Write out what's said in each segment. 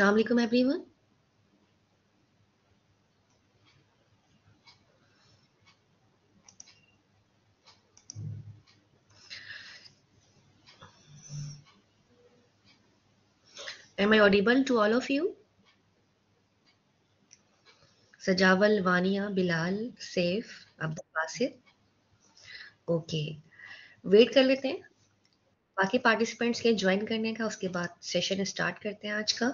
अस्सलाम वालेकुम everyone am I audible to all of you Sajawal Wania Bilal Saif Abdul okay wait कर लेते हैं बाकी पार्टिसिपेंट्स के ज्वाइन करने का उसके बाद सेशन स्टार्ट करते हैं आज का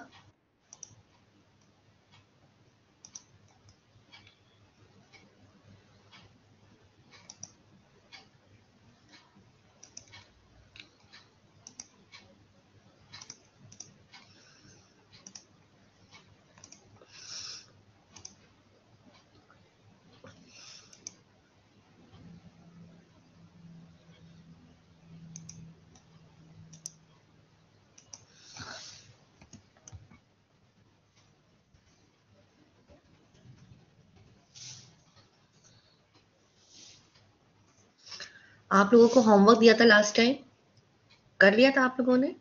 आप लोगों को होमवर्क दिया था लास्ट टाइम कर लिया था आप लोगों ने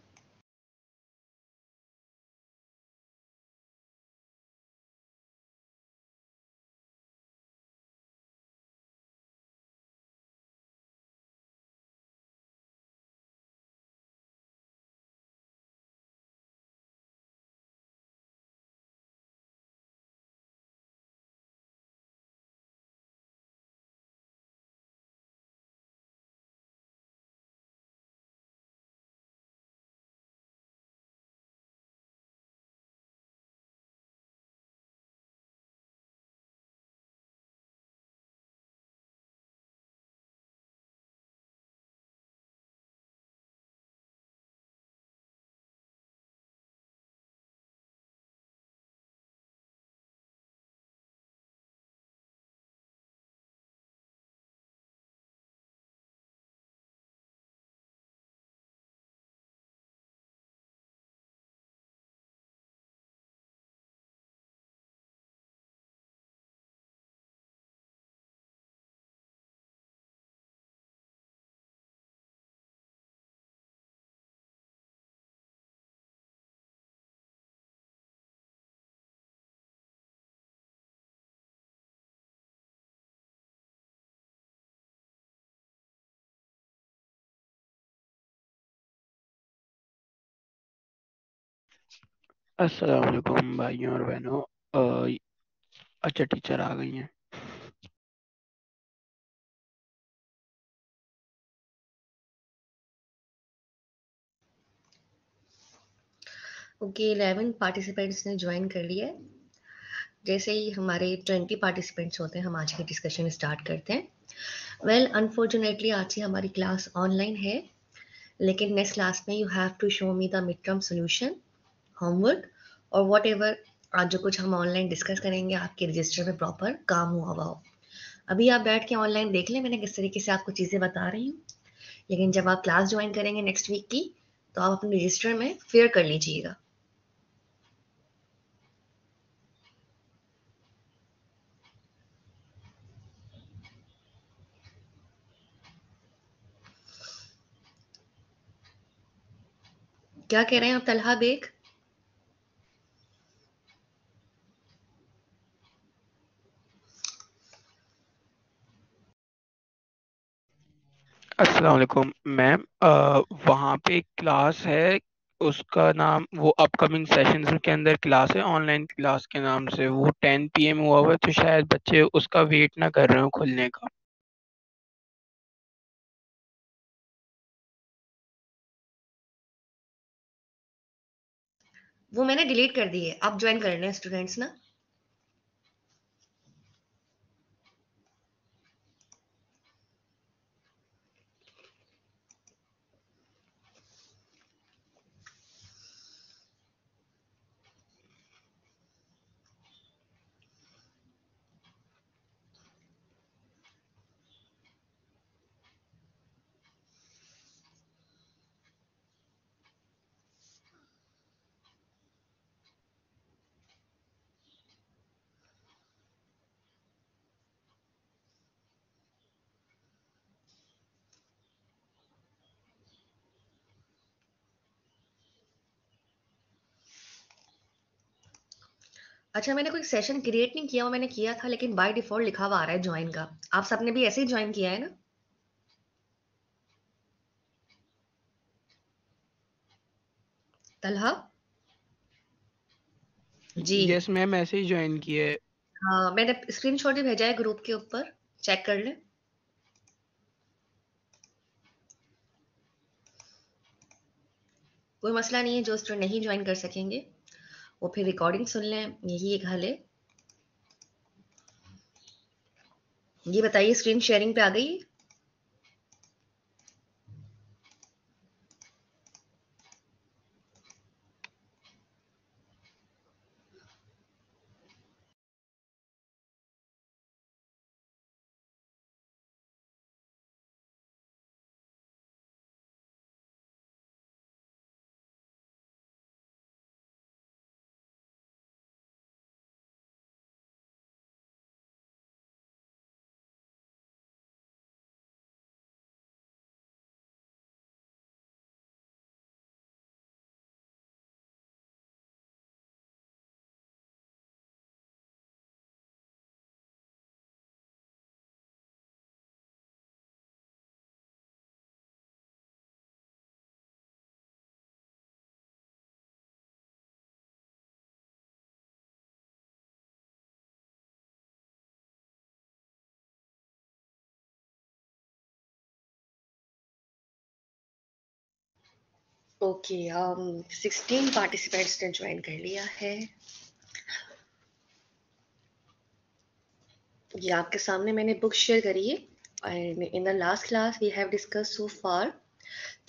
अस्सलाम भाइयों और बहनों अच्छा टीचर आ गई हैं ओके इलेवन पार्टिसिपेंट्स ने ज्वाइन कर लिया है जैसे ही हमारे ट्वेंटी पार्टिसिपेंट्स होते हैं हम आज की डिस्कशन स्टार्ट करते हैं वेल अनफॉर्चुनेटली आज की हमारी क्लास ऑनलाइन है लेकिन नेक्स्ट क्लास में you have to show me the mid term solution homework और वॉट एवर आज जो कुछ हम ऑनलाइन डिस्कस करेंगे आपके रजिस्टर में प्रॉपर काम हुआ हुआ हो अभी आप बैठ के ऑनलाइन देख लें मैंने किस तरीके से आपको चीज़ें बता रही हूँ लेकिन जब आप क्लास ज्वाइन करेंगे नेक्स्ट वीक की तो आप अपने रजिस्टर में फेयर कर लीजिएगा क्या कह रहे हैं आप तलहा बेग अस्सलाम वालेकुम मैम वहाँ पे क्लास है उसका नाम वो अपकमिंग सेशन के अंदर क्लास है ऑनलाइन क्लास के नाम से वो टेन पी एम हुआ हुआ है तो शायद बच्चे उसका वेट ना कर रहे हो खुलने का वो मैंने डिलीट कर दी है आप ज्वाइन कर रहे हैं स्टूडेंट्स ना अच्छा मैंने कोई सेशन क्रिएट नहीं किया मैंने किया था लेकिन बाय डिफॉल्ट लिखा हुआ आ रहा है ज्वाइन का आप सबने भी ऐसे ही ज्वाइन किया है ना तलहा जी यस मैम ऐसे ही ज्वाइन किया है हाँ मैंने स्क्रीनशॉट भी भेजा है ग्रुप के ऊपर चेक कर ले कोई मसला नहीं है जो स्टूडेंट नहीं ज्वाइन कर सकेंगे वो फिर रिकॉर्डिंग सुन लें यही एक हल है ये बताइए स्क्रीन शेयरिंग पे आ गई है ओके सिक्सटीन पार्टिसिपेंट्स ने ज्वाइन कर लिया है ये आपके सामने मैंने बुक शेयर करी है and in the last class we have discussed so far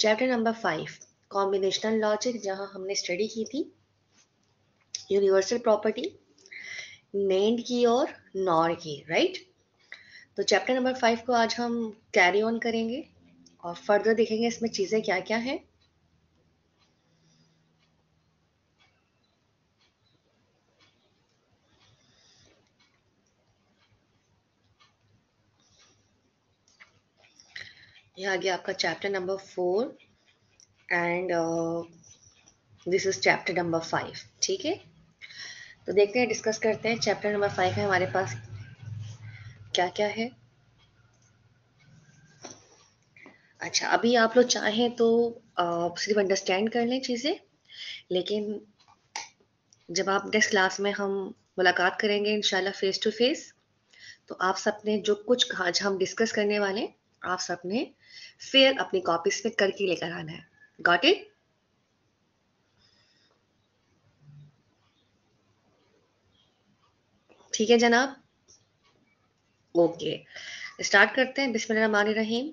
chapter number 5 combinational जहां हमने स्टडी की थी यूनिवर्सल प्रॉपर्टी नेंड की और नॉर की राइट तो चैप्टर नंबर फाइव को आज हम कैरी ऑन करेंगे और फर्दर देखेंगे इसमें चीज़ें क्या क्या हैं यह आ गया आपका chapter number four and this is chapter number five ठीक है तो देखते हैं डिस्कस करते हैं चैप्टर नंबर फाइव है हमारे पास क्या क्या है अच्छा अभी आप लोग चाहें तो आ, सिर्फ अंडरस्टैंड कर लें चीज़ें लेकिन जब आप नेक्स्ट क्लास में हम मुलाकात करेंगे इनशाला फेस टू फेस तो आप सबने जो कुछ आज हम डिस्कस करने वाले आप सबने फिर अपनी कॉपीज में करके लेकर आना है गॉट इट ठीक है जनाब ओके स्टार्ट करते हैं बिस्मिल्लाह रहीम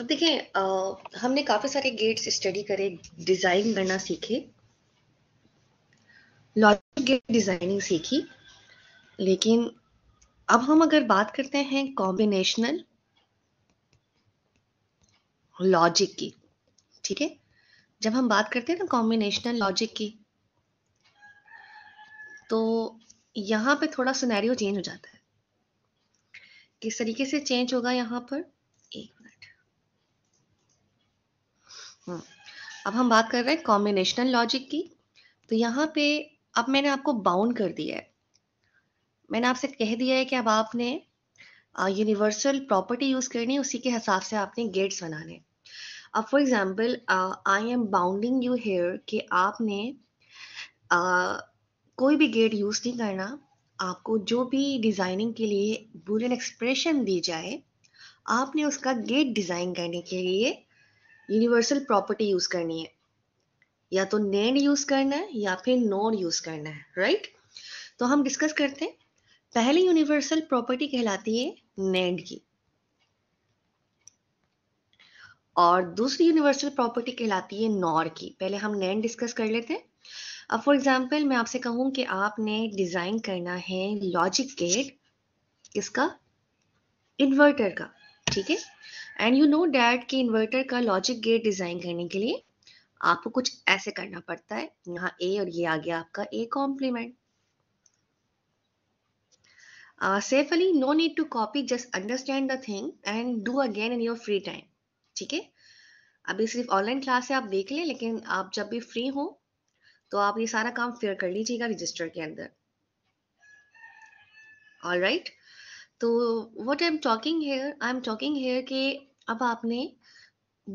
अब देखें हमने काफ़ी सारे गेट्स स्टडी करे डिज़ाइन करना सीखे लॉजिक गेट डिज़ाइनिंग सीखी लेकिन अब हम अगर बात करते हैं कॉम्बिनेशनल लॉजिक की ठीक है जब हम बात करते हैं ना कॉम्बिनेशनल लॉजिक की तो यहां पे थोड़ा सुनैरियो चेंज हो जाता है किस तरीके से चेंज होगा यहां पर हाँ। अब हम बात कर रहे हैं कॉम्बिनेशनल लॉजिक की तो यहाँ पे अब मैंने आपको बाउंड कर दिया है मैंने आपसे कह दिया है कि अब आपने यूनिवर्सल प्रॉपर्टी यूज़ करनी है उसी के हिसाब से आपने गेट्स बनाने अब for example I am bounding you here कि आपने uh, कोई भी गेट यूज़ नहीं करना आपको जो भी डिज़ाइनिंग के लिए बुलियन एक्सप्रेशन दी जाए आपने उसका गेट डिज़ाइन करने के लिए यूनिवर्सल प्रॉपर्टी यूज करनी है या तो नैंड यूज करना है या फिर नोर यूज करना है राइट तो हम डिस्कस करते हैं पहली यूनिवर्सल प्रॉपर्टी कहलाती है नैंड की और दूसरी यूनिवर्सल प्रॉपर्टी कहलाती है नॉर की पहले हम नैंड डिस्कस कर लेते हैं अब फॉर एग्जांपल मैं आपसे कहूं कि आपने डिजाइन करना है लॉजिक गेट किसका इन्वर्टर का ठीक है एंड यू नो डैट कि इन्वर्टर का लॉजिक गेट डिज़ाइन करने के लिए आपको कुछ ऐसे करना पड़ता है यहाँ ए और ये आ गया आपका A complement Ali no need to copy just understand the thing and do again in your free time ठीक है अभी सिर्फ ऑनलाइन क्लास है आप देख लें लेकिन आप जब भी फ्री हो तो आप ये सारा काम फेयर कर लीजिएगा रजिस्टर के अंदर ऑल राइट right? तो what I am talking here I am talking here के अब आपने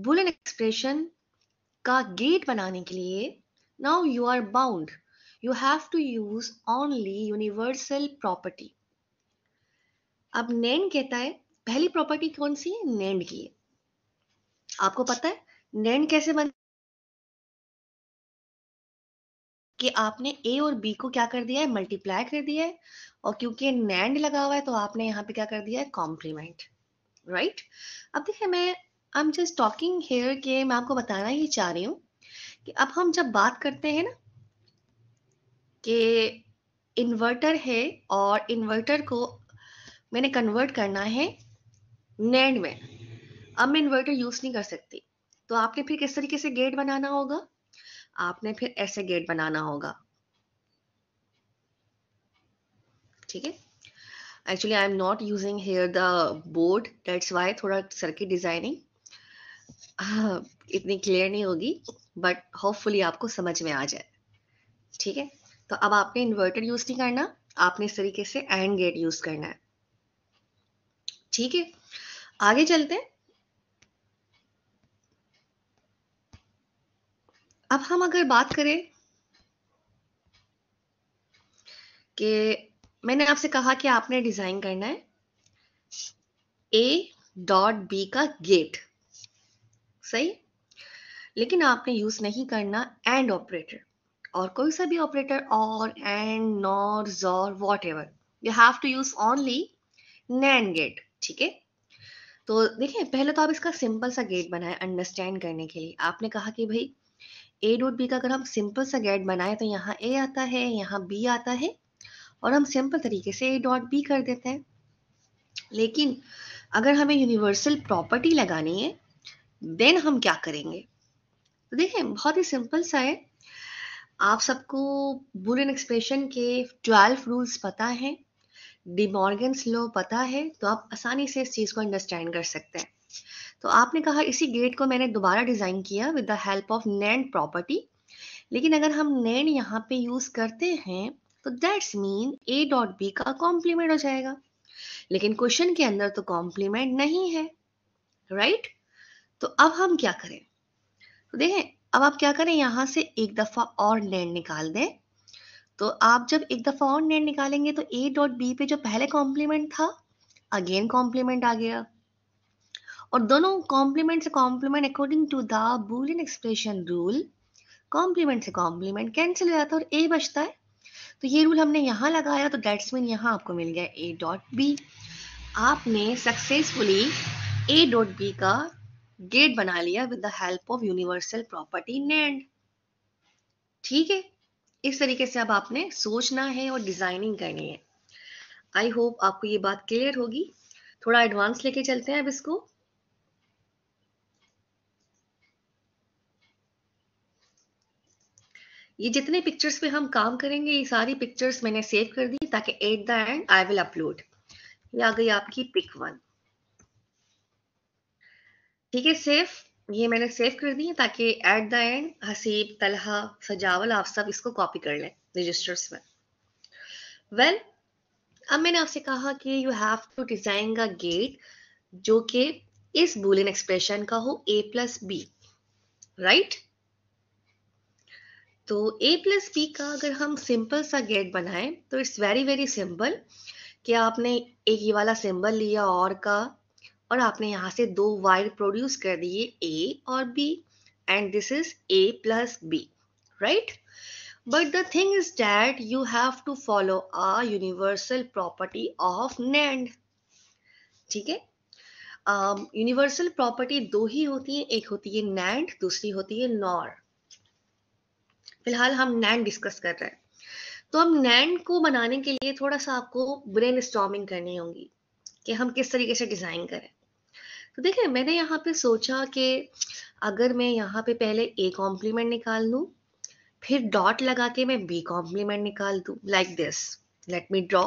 बुलियन एक्सप्रेशन का गेट बनाने के लिए now you are bound you have to use only universal property अब नैंड कहता है पहली प्रॉपर्टी कौन सी है नैंड की है आपको पता है नैंड कैसे बन कि आपने ए और बी को क्या कर दिया है मल्टीप्लाई कर दिया है और क्योंकि नैंड लगा हुआ है तो आपने यहां पे क्या कर दिया है कॉम्प्लीमेंट राइट अब देखिए मैं I am just talking here के मैं आपको बताना ही चाह रही हूँ कि अब हम जब बात करते हैं ना कि इन्वर्टर है और इन्वर्टर को मैंने कन्वर्ट करना है नैंड में अब मैं इन्वर्टर यूज़ नहीं कर सकती तो आपने फिर किस तरीके से गेट बनाना होगा आपने फिर ऐसे गेट बनाना होगा ठीक है actually I am not using here the board why thoda circuit designing uh, इतनी क्लियर नहीं होगी बट होपफुली आपको समझ में आ जाए ठीक है तो अब आपने इन्वर्टर यूज नहीं करना आपने इस तरीके से एंड गेट यूज करना है ठीक है आगे चलते हैं अब हम अगर बात करें कि मैंने आपसे कहा कि आपने डिजाइन करना है ए डॉट बी का गेट सही लेकिन आपने यूज नहीं करना एंड ऑपरेटर और कोई सा भी ऑपरेटर और AND NOR XOR whatever you have to use only NAND gate ठीक है तो देखिए पहले तो आप इसका सिंपल सा गेट बनाए अंडरस्टैंड करने के लिए आपने कहा कि भाई ए डॉट बी का अगर हम सिंपल सा गेट बनाए तो यहाँ ए आता है यहाँ बी आता है और हम सिंपल तरीके से ए डॉट बी कर देते हैं लेकिन अगर हमें यूनिवर्सल प्रॉपर्टी लगानी है देन हम क्या करेंगे तो देखें बहुत ही सिंपल सा है आप सबको बुलियन एक्सप्रेशन के ट्वेल्व रूल्स पता हैं डिमॉर्गन्स लॉ पता है तो आप आसानी से इस चीज़ को अंडरस्टैंड कर सकते हैं तो आपने कहा इसी गेट को मैंने दोबारा डिज़ाइन किया with the help of NAND property लेकिन अगर हम नैंड यहाँ पे यूज़ करते हैं तो that's mean A dot B का कॉम्प्लीमेंट हो जाएगा लेकिन क्वेश्चन के अंदर तो कॉम्प्लीमेंट नहीं है राइट right? तो अब हम क्या करें तो देखें अब आप क्या करें यहां से एक दफा और नैंड निकाल दें तो आप जब एक दफा और नैंड निकालेंगे तो ए डॉट बी पे जो पहले कॉम्प्लीमेंट था अगेन कॉम्प्लीमेंट आ गया और दोनों कॉम्प्लीमेंट से complement according to the Boolean expression rule complement से कॉम्प्लीमेंट कैंसिल हो जाता है और ए बचता है तो ये रूल हमने यहाँ लगाया तो डेट्स मीन यहाँ आपको मिल गया ए डॉट बी आपने सक्सेसफुली ए डॉट बी का गेट बना लिया with the help of universal property NAND ठीक है इस तरीके से अब आपने सोचना है और डिजाइनिंग करनी है आई होप आपको ये बात क्लियर होगी थोड़ा एडवांस लेके चलते हैं अब इसको ये जितने पिक्चर्स पे हम काम करेंगे ये सारी पिक्चर्स मैंने सेव कर दी ताकि at the end I will upload ये आ गई आपकी पिक वन ठीक है सेव ये मैंने सेव कर दी है ताकि at the end Haseeb Talha Sajawal आप सब इसको कॉपी कर लें रजिस्टर्स में वेल well, अब मैंने आपसे कहा कि you have to design a gate जो कि इस बुलियन एक्सप्रेशन का हो ए प्लस बी राइट तो a प्लस बी का अगर हम सिंपल सा गेट बनाएं तो इट्स वेरी वेरी सिंपल कि आपने एक ये वाला सिंबल लिया और का और आपने यहाँ से दो वायर प्रोड्यूस कर दिए a और b and this is a plus B right but the thing is that you have to follow a universal property of NAND ठीक है यूनिवर्सल um, प्रॉपर्टी दो ही होती है एक होती है नैंड दूसरी होती है नॉर फिलहाल हम नैंड डिस्कस कर रहे हैं तो हम नैन को बनाने के लिए थोड़ा सा आपको ब्रेन स्टॉमिंग करनी होगी कि हम किस तरीके से डिज़ाइन करें तो देखिए मैंने यहाँ पे सोचा कि अगर मैं यहाँ पे पहले ए कॉम्प्लीमेंट निकाल लू फिर डॉट लगा के मैं बी कॉम्प्लीमेंट निकाल दू like this let me draw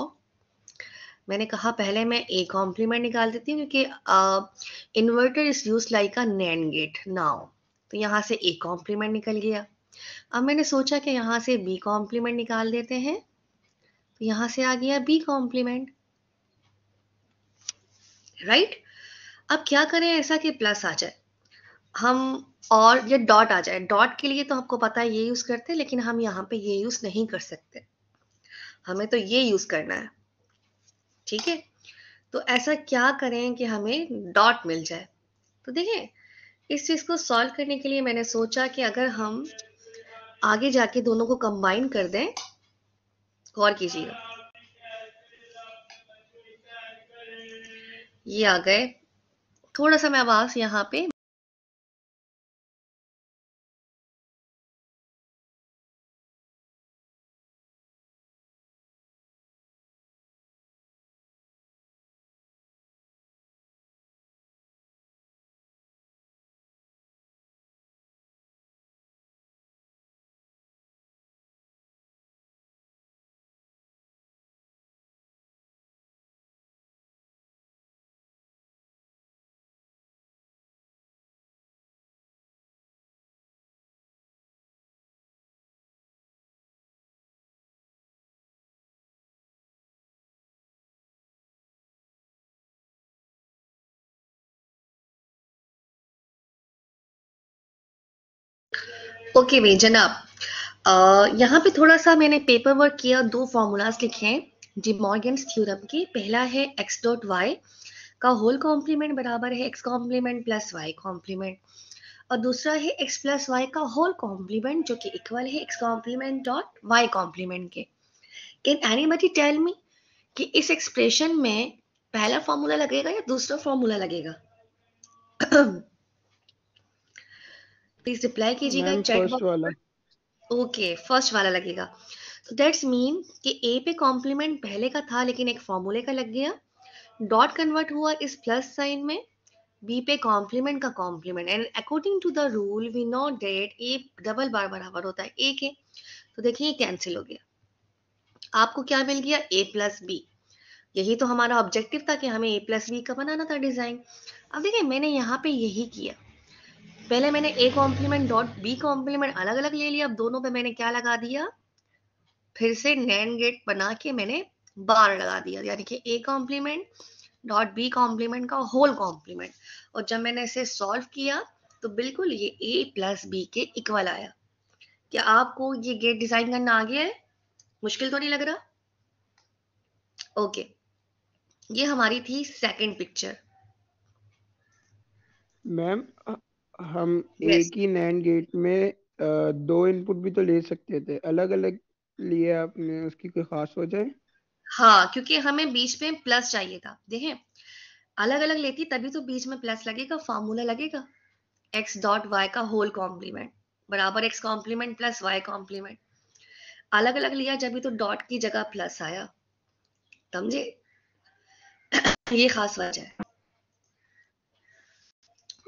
मैंने कहा पहले मैं ए कॉम्प्लीमेंट निकाल देती हूँ क्योंकि inverter is use like a NAND gate now तो यहाँ से ए कॉम्प्लीमेंट निकल गया अब मैंने सोचा कि यहाँ से बी कॉम्प्लीमेंट निकाल देते हैं तो यहाँ से आ गया बी कॉम्प्लीमेंट राइट अब क्या करें ऐसा कि प्लस आ जाए हम और ये डॉट आ जाए डॉट के लिए तो आपको पता है ये यूज करते हैं लेकिन हम यहाँ पे ये यूज नहीं कर सकते हमें तो ये यूज करना है ठीक है तो ऐसा क्या करें कि हमें डॉट मिल जाए तो देखें इस चीज को सॉल्व करने के लिए मैंने सोचा कि अगर हम आगे जाके दोनों को कंबाइन कर दें गौर कीजिएगा ये आ गए थोड़ा सा मैं आवाज यहाँ पे ओके भाई जनाब यहाँ पे थोड़ा सा मैंने पेपर वर्क किया दो फॉर्मूलाज लिखे हैं जी मॉर्गेंस थ्योरम के पहला है एक्स डॉट वाई का होल कॉम्प्लीमेंट बराबर है X complement plus Y complement और दूसरा है एक्स प्लस वाई का होल कॉम्प्लीमेंट जो कि इक्वल है X complement dot Y complement के कैन एनीबडी टेल मी कि इस एक्सप्रेशन में पहला फॉर्मूला लगेगा या दूसरा फॉर्मूला लगेगा प्लीज रिप्लाई कीजिएगा चैट ओके फर्स्ट वाला लगेगा तो दैट्स मीन कि ए पे कॉम्प्लीमेंट पहले का था लेकिन एक फॉर्मूले का लग गया डॉट कन्वर्ट हुआ इस प्लस साइन में बी पे कॉम्प्लीमेंट का complement and according to the rule we know that A double bar बराबर होता है ए के तो देखिए कैंसिल हो गया आपको क्या मिल गया ए प्लस बी यही तो हमारा ऑब्जेक्टिव था कि हमें ए प्लस बी का बनाना था डिजाइन अब देखिए मैंने यहाँ पे यही किया पहले मैंने A complement dot B complement अलग अलग ले लिया अब दोनों पे मैंने क्या लगा दिया फिर से नैन गेट बना के मैंने बार लगा दिया यानी कि A complement dot B complement का होल कॉम्प्लीमेंट और जब मैंने इसे सॉल्व किया तो बिल्कुल ये ए प्लस बी के इक्वल आया क्या आपको ये गेट डिजाइन करना आ गया है मुश्किल तो नहीं लग रहा ओके ये हमारी थी सेकंड पिक्चर मैम हम yes. एक ही नैंड गेट में दो इनपुट भी तो ले सकते थे अलग अलग लिए आपने उसकी कोई खास वजह है हाँ क्योंकि हमें बीच में प्लस चाहिए था देखें अलग अलग लेती तभी तो बीच में प्लस लगेगा फॉर्मूला लगेगा एक्स डॉट वाई का होल कॉम्प्लीमेंट बराबर X complement plus Y complement अलग अलग लिया जब भी तो डॉट की जगह प्लस आया समझे ये खास वजह है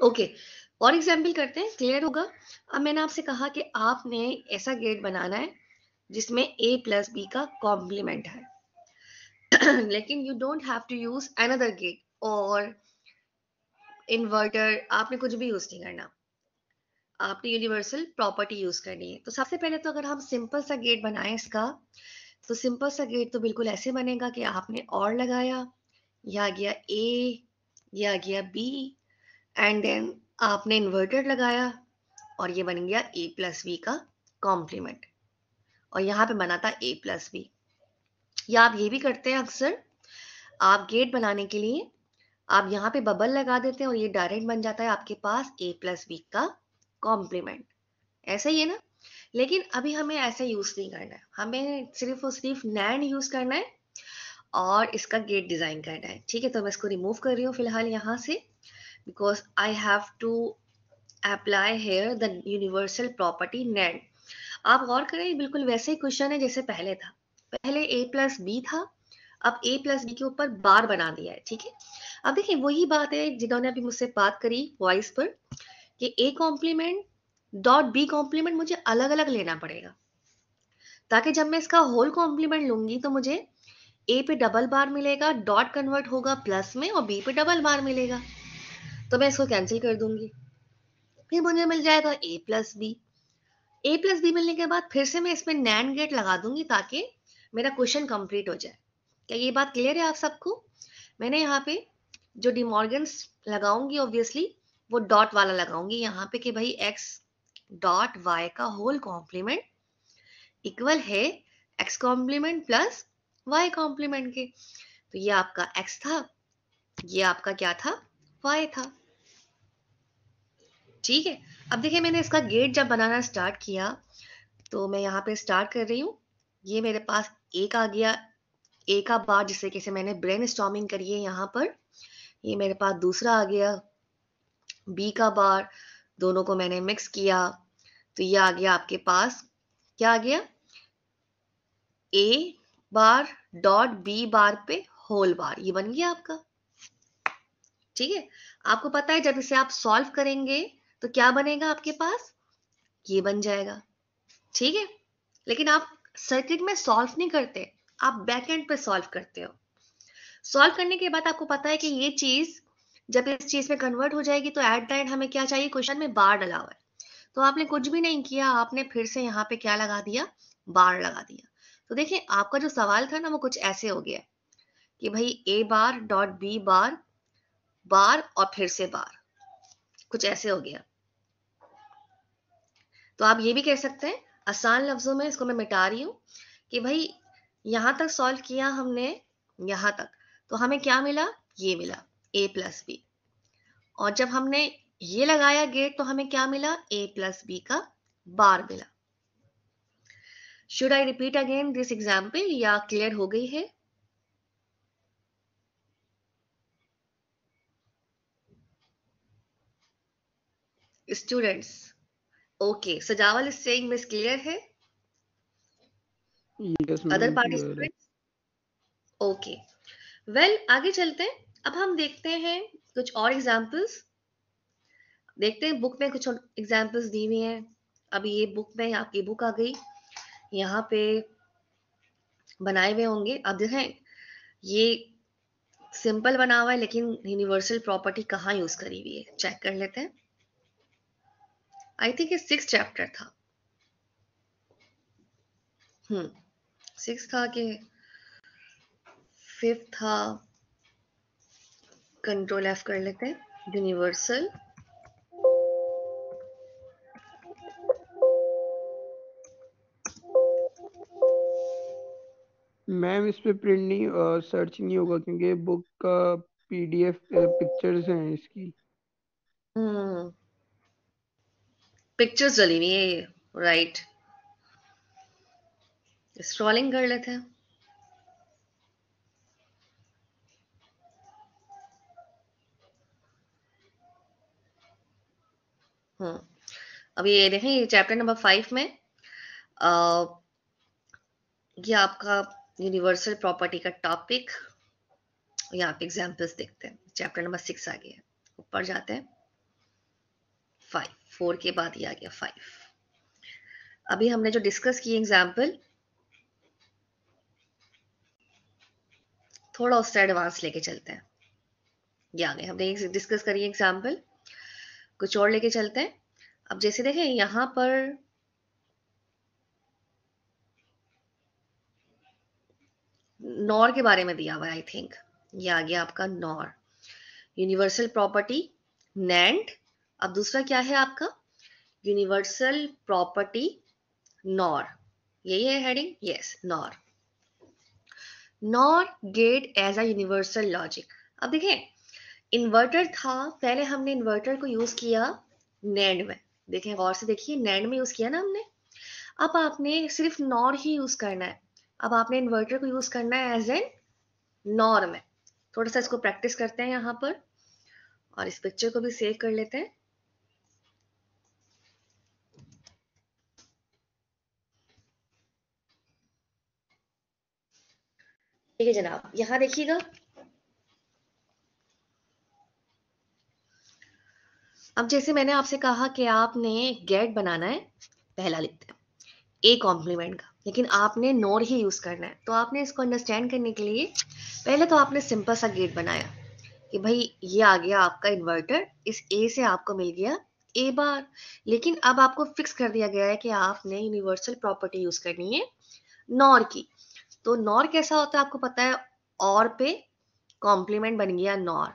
ओके okay. और एग्जाम्पल करते हैं क्लियर होगा अब मैंने आपसे कहा कि आपने ऐसा गेट बनाना है जिसमें ए प्लस बी का कॉम्प्लीमेंट है लेकिन you don't have to use another gate और इन्वर्टर आपने कुछ भी यूज नहीं करना आपने यूनिवर्सल प्रॉपर्टी यूज करनी है तो सबसे पहले तो अगर हम सिंपल सा गेट बनाएं इसका तो सिंपल सा गेट तो बिल्कुल ऐसे बनेगा कि आपने और लगाया या गया ए या गया बी एंड देन आपने इन्वर्टेड लगाया और ये बन गया ए प्लस बी का कॉम्प्लीमेंट और यहाँ पे बना था ए प्लस बी या आप ये भी करते हैं अक्सर आप गेट बनाने के लिए आप यहाँ पे बबल लगा देते हैं और ये डायरेक्ट बन जाता है आपके पास ए प्लस बी का कॉम्प्लीमेंट ऐसा ही है ना लेकिन अभी हमें ऐसा यूज नहीं करना है हमें सिर्फ और सिर्फ नैंड यूज करना है और इसका गेट डिजाइन करना है ठीक है तो मैं इसको रिमूव कर रही हूँ फिलहाल यहाँ से because I have to apply here the universal property NAND. आप गौर करें बिल्कुल वैसे ही क्वेश्चन है जैसे पहले था पहले a प्लस बी था अब a प्लस बी के ऊपर बार बना दिया है ठीक है अब देखिए वही बात है जिन्होंने अभी मुझसे बात करी वॉइस पर कि a complement dot B complement मुझे अलग अलग लेना पड़ेगा ताकि जब मैं इसका होल कॉम्प्लीमेंट लूंगी तो मुझे ए पे डबल बार मिलेगा डॉट कन्वर्ट होगा प्लस में और बी पे डबल बार मिलेगा तो मैं इसको कैंसिल कर दूंगी फिर मुझे मिल जाएगा A plus B A plus B मिलने के बाद फिर से मैं इसमें नैन गेट लगा दूंगी ताकि मेरा क्वेश्चन कंप्लीट हो जाए क्या ये बात क्लियर है आप सबको मैंने यहाँ पे जो डिमोर्गन्स लगाऊंगी ऑब्वियसली वो डॉट वाला लगाऊंगी यहाँ पे कि भाई एक्स डॉट वाई का होल कॉम्प्लीमेंट इक्वल है X complement plus Y complement के तो ये आपका एक्स था ये आपका क्या था वाई था ठीक है अब देखिए मैंने इसका गेट जब बनाना स्टार्ट किया तो मैं यहाँ पे स्टार्ट कर रही हूँ ये मेरे पास एक आ गया एक आ बार जिससे कैसे मैंने ब्रेन स्टॉमिंग करी है यहाँ पर ये मेरे पास दूसरा आ गया बी का बार दोनों को मैंने मिक्स किया तो ये आ गया आपके पास क्या आ गया ए बार डॉट बी बार पे होल बार ये बन गया आपका ठीक है आपको पता है जब इसे आप सॉल्व करेंगे तो क्या बनेगा आपके पास ये बन जाएगा ठीक है लेकिन आप सर्किट में सॉल्व नहीं करते आप बैक एंड पे सॉल्व करते हो सॉल्व करने के बाद आपको पता है कि ये चीज जब इस चीज में कन्वर्ट हो जाएगी तो एट द एंड हमें क्या चाहिए क्वेश्चन में बार डला हुआ है तो आपने कुछ भी नहीं किया आपने फिर से यहाँ पे क्या लगा दिया बार लगा दिया तो देखिए आपका जो सवाल था ना वो कुछ ऐसे हो गया कि भाई ए बार डॉट बी बार बार और फिर से बार कुछ ऐसे हो गया तो आप ये भी कह सकते हैं आसान लफ्जों में इसको मैं मिटा रही हूँ कि भाई यहाँ तक सॉल्व किया हमने यहाँ तक तो हमें क्या मिला ये मिला ए प्लस बी और जब हमने ये लगाया गेट तो हमें क्या मिला ए प्लस बी का बार मिला should I repeat again this example या क्लियर हो गई है students okay Sajawal is saying miss clear है? अदर Other ओके वेल आगे चलते हैं अब हम देखते हैं कुछ और एग्जाम्पल्स देखते हैं बुक में कुछ एग्जांपल्स दी हुई हैं अब ये बुक में आपकी बुक आ गई यहाँ पे बनाए हुए होंगे अब देखें ये सिंपल बना हुआ है लेकिन यूनिवर्सल प्रॉपर्टी कहाँ यूज करी हुई है चेक कर लेते हैं आई थिंक ये सिक्स चैप्टर था हम्म सिक्स था कि फिफ्थ था कंट्रोल एफ कर लेते हैं यूनिवर्सल मैम इस पे प्रिंट नहीं आ, सर्च नहीं होगा क्योंकि बुक का पीडीएफ पिक्चर्स हैं इसकी हम्म पिक्चर्स डली हुई है राइट स्क्रॉलिंग कर लेते हैं हम्म अब ये देखें ये चैप्टर नंबर फाइव में अः ये आपका यूनिवर्सल प्रॉपर्टी का टॉपिक यहाँ पे एग्जांपल्स देखते हैं चैप्टर नंबर सिक्स आ गया ऊपर जाते हैं फाइव फोर के बाद ये आ गया फाइव अभी हमने जो डिस्कस की एग्जाम्पल थोड़ा उससे एडवांस लेके चलते हैं ये आ गए हमने डिस्कस करी एग्जाम्पल कुछ और लेके चलते हैं अब जैसे देखें यहां पर नॉर के बारे में दिया हुआ आई थिंक ये आ गया आपका नॉर यूनिवर्सल प्रॉपर्टी नैंड अब दूसरा क्या है आपका यूनिवर्सल प्रॉपर्टी नॉर यही है heading yes NOR NOR gate as a universal logic अब देखें इन्वर्टर था पहले हमने इन्वर्टर को यूज किया नैंड में देखें गौर से देखिए नैंड में यूज किया ना हमने अब आपने सिर्फ नॉर ही यूज करना है अब आपने इन्वर्टर को यूज करना है एज एन नॉर में थोड़ा सा इसको प्रैक्टिस करते हैं यहाँ पर और इस पिक्चर को भी सेव कर लेते हैं ठीक है जनाब यहां देखिएगा अब जैसे मैंने आपसे कहा कि आपने गेट बनाना है पहला लिखते हैं ए कॉम्प्लीमेंट का लेकिन आपने नोर ही यूज करना है तो आपने इसको अंडरस्टैंड करने के लिए पहले तो आपने सिंपल सा गेट बनाया कि भाई ये आ गया आपका इन्वर्टर इस ए से आपको मिल गया ए बार लेकिन अब आपको फिक्स कर दिया गया है कि आपने यूनिवर्सल प्रॉपर्टी यूज करनी है नॉर की तो नॉर कैसा होता है आपको पता है और पे कॉम्प्लीमेंट बन गया नॉर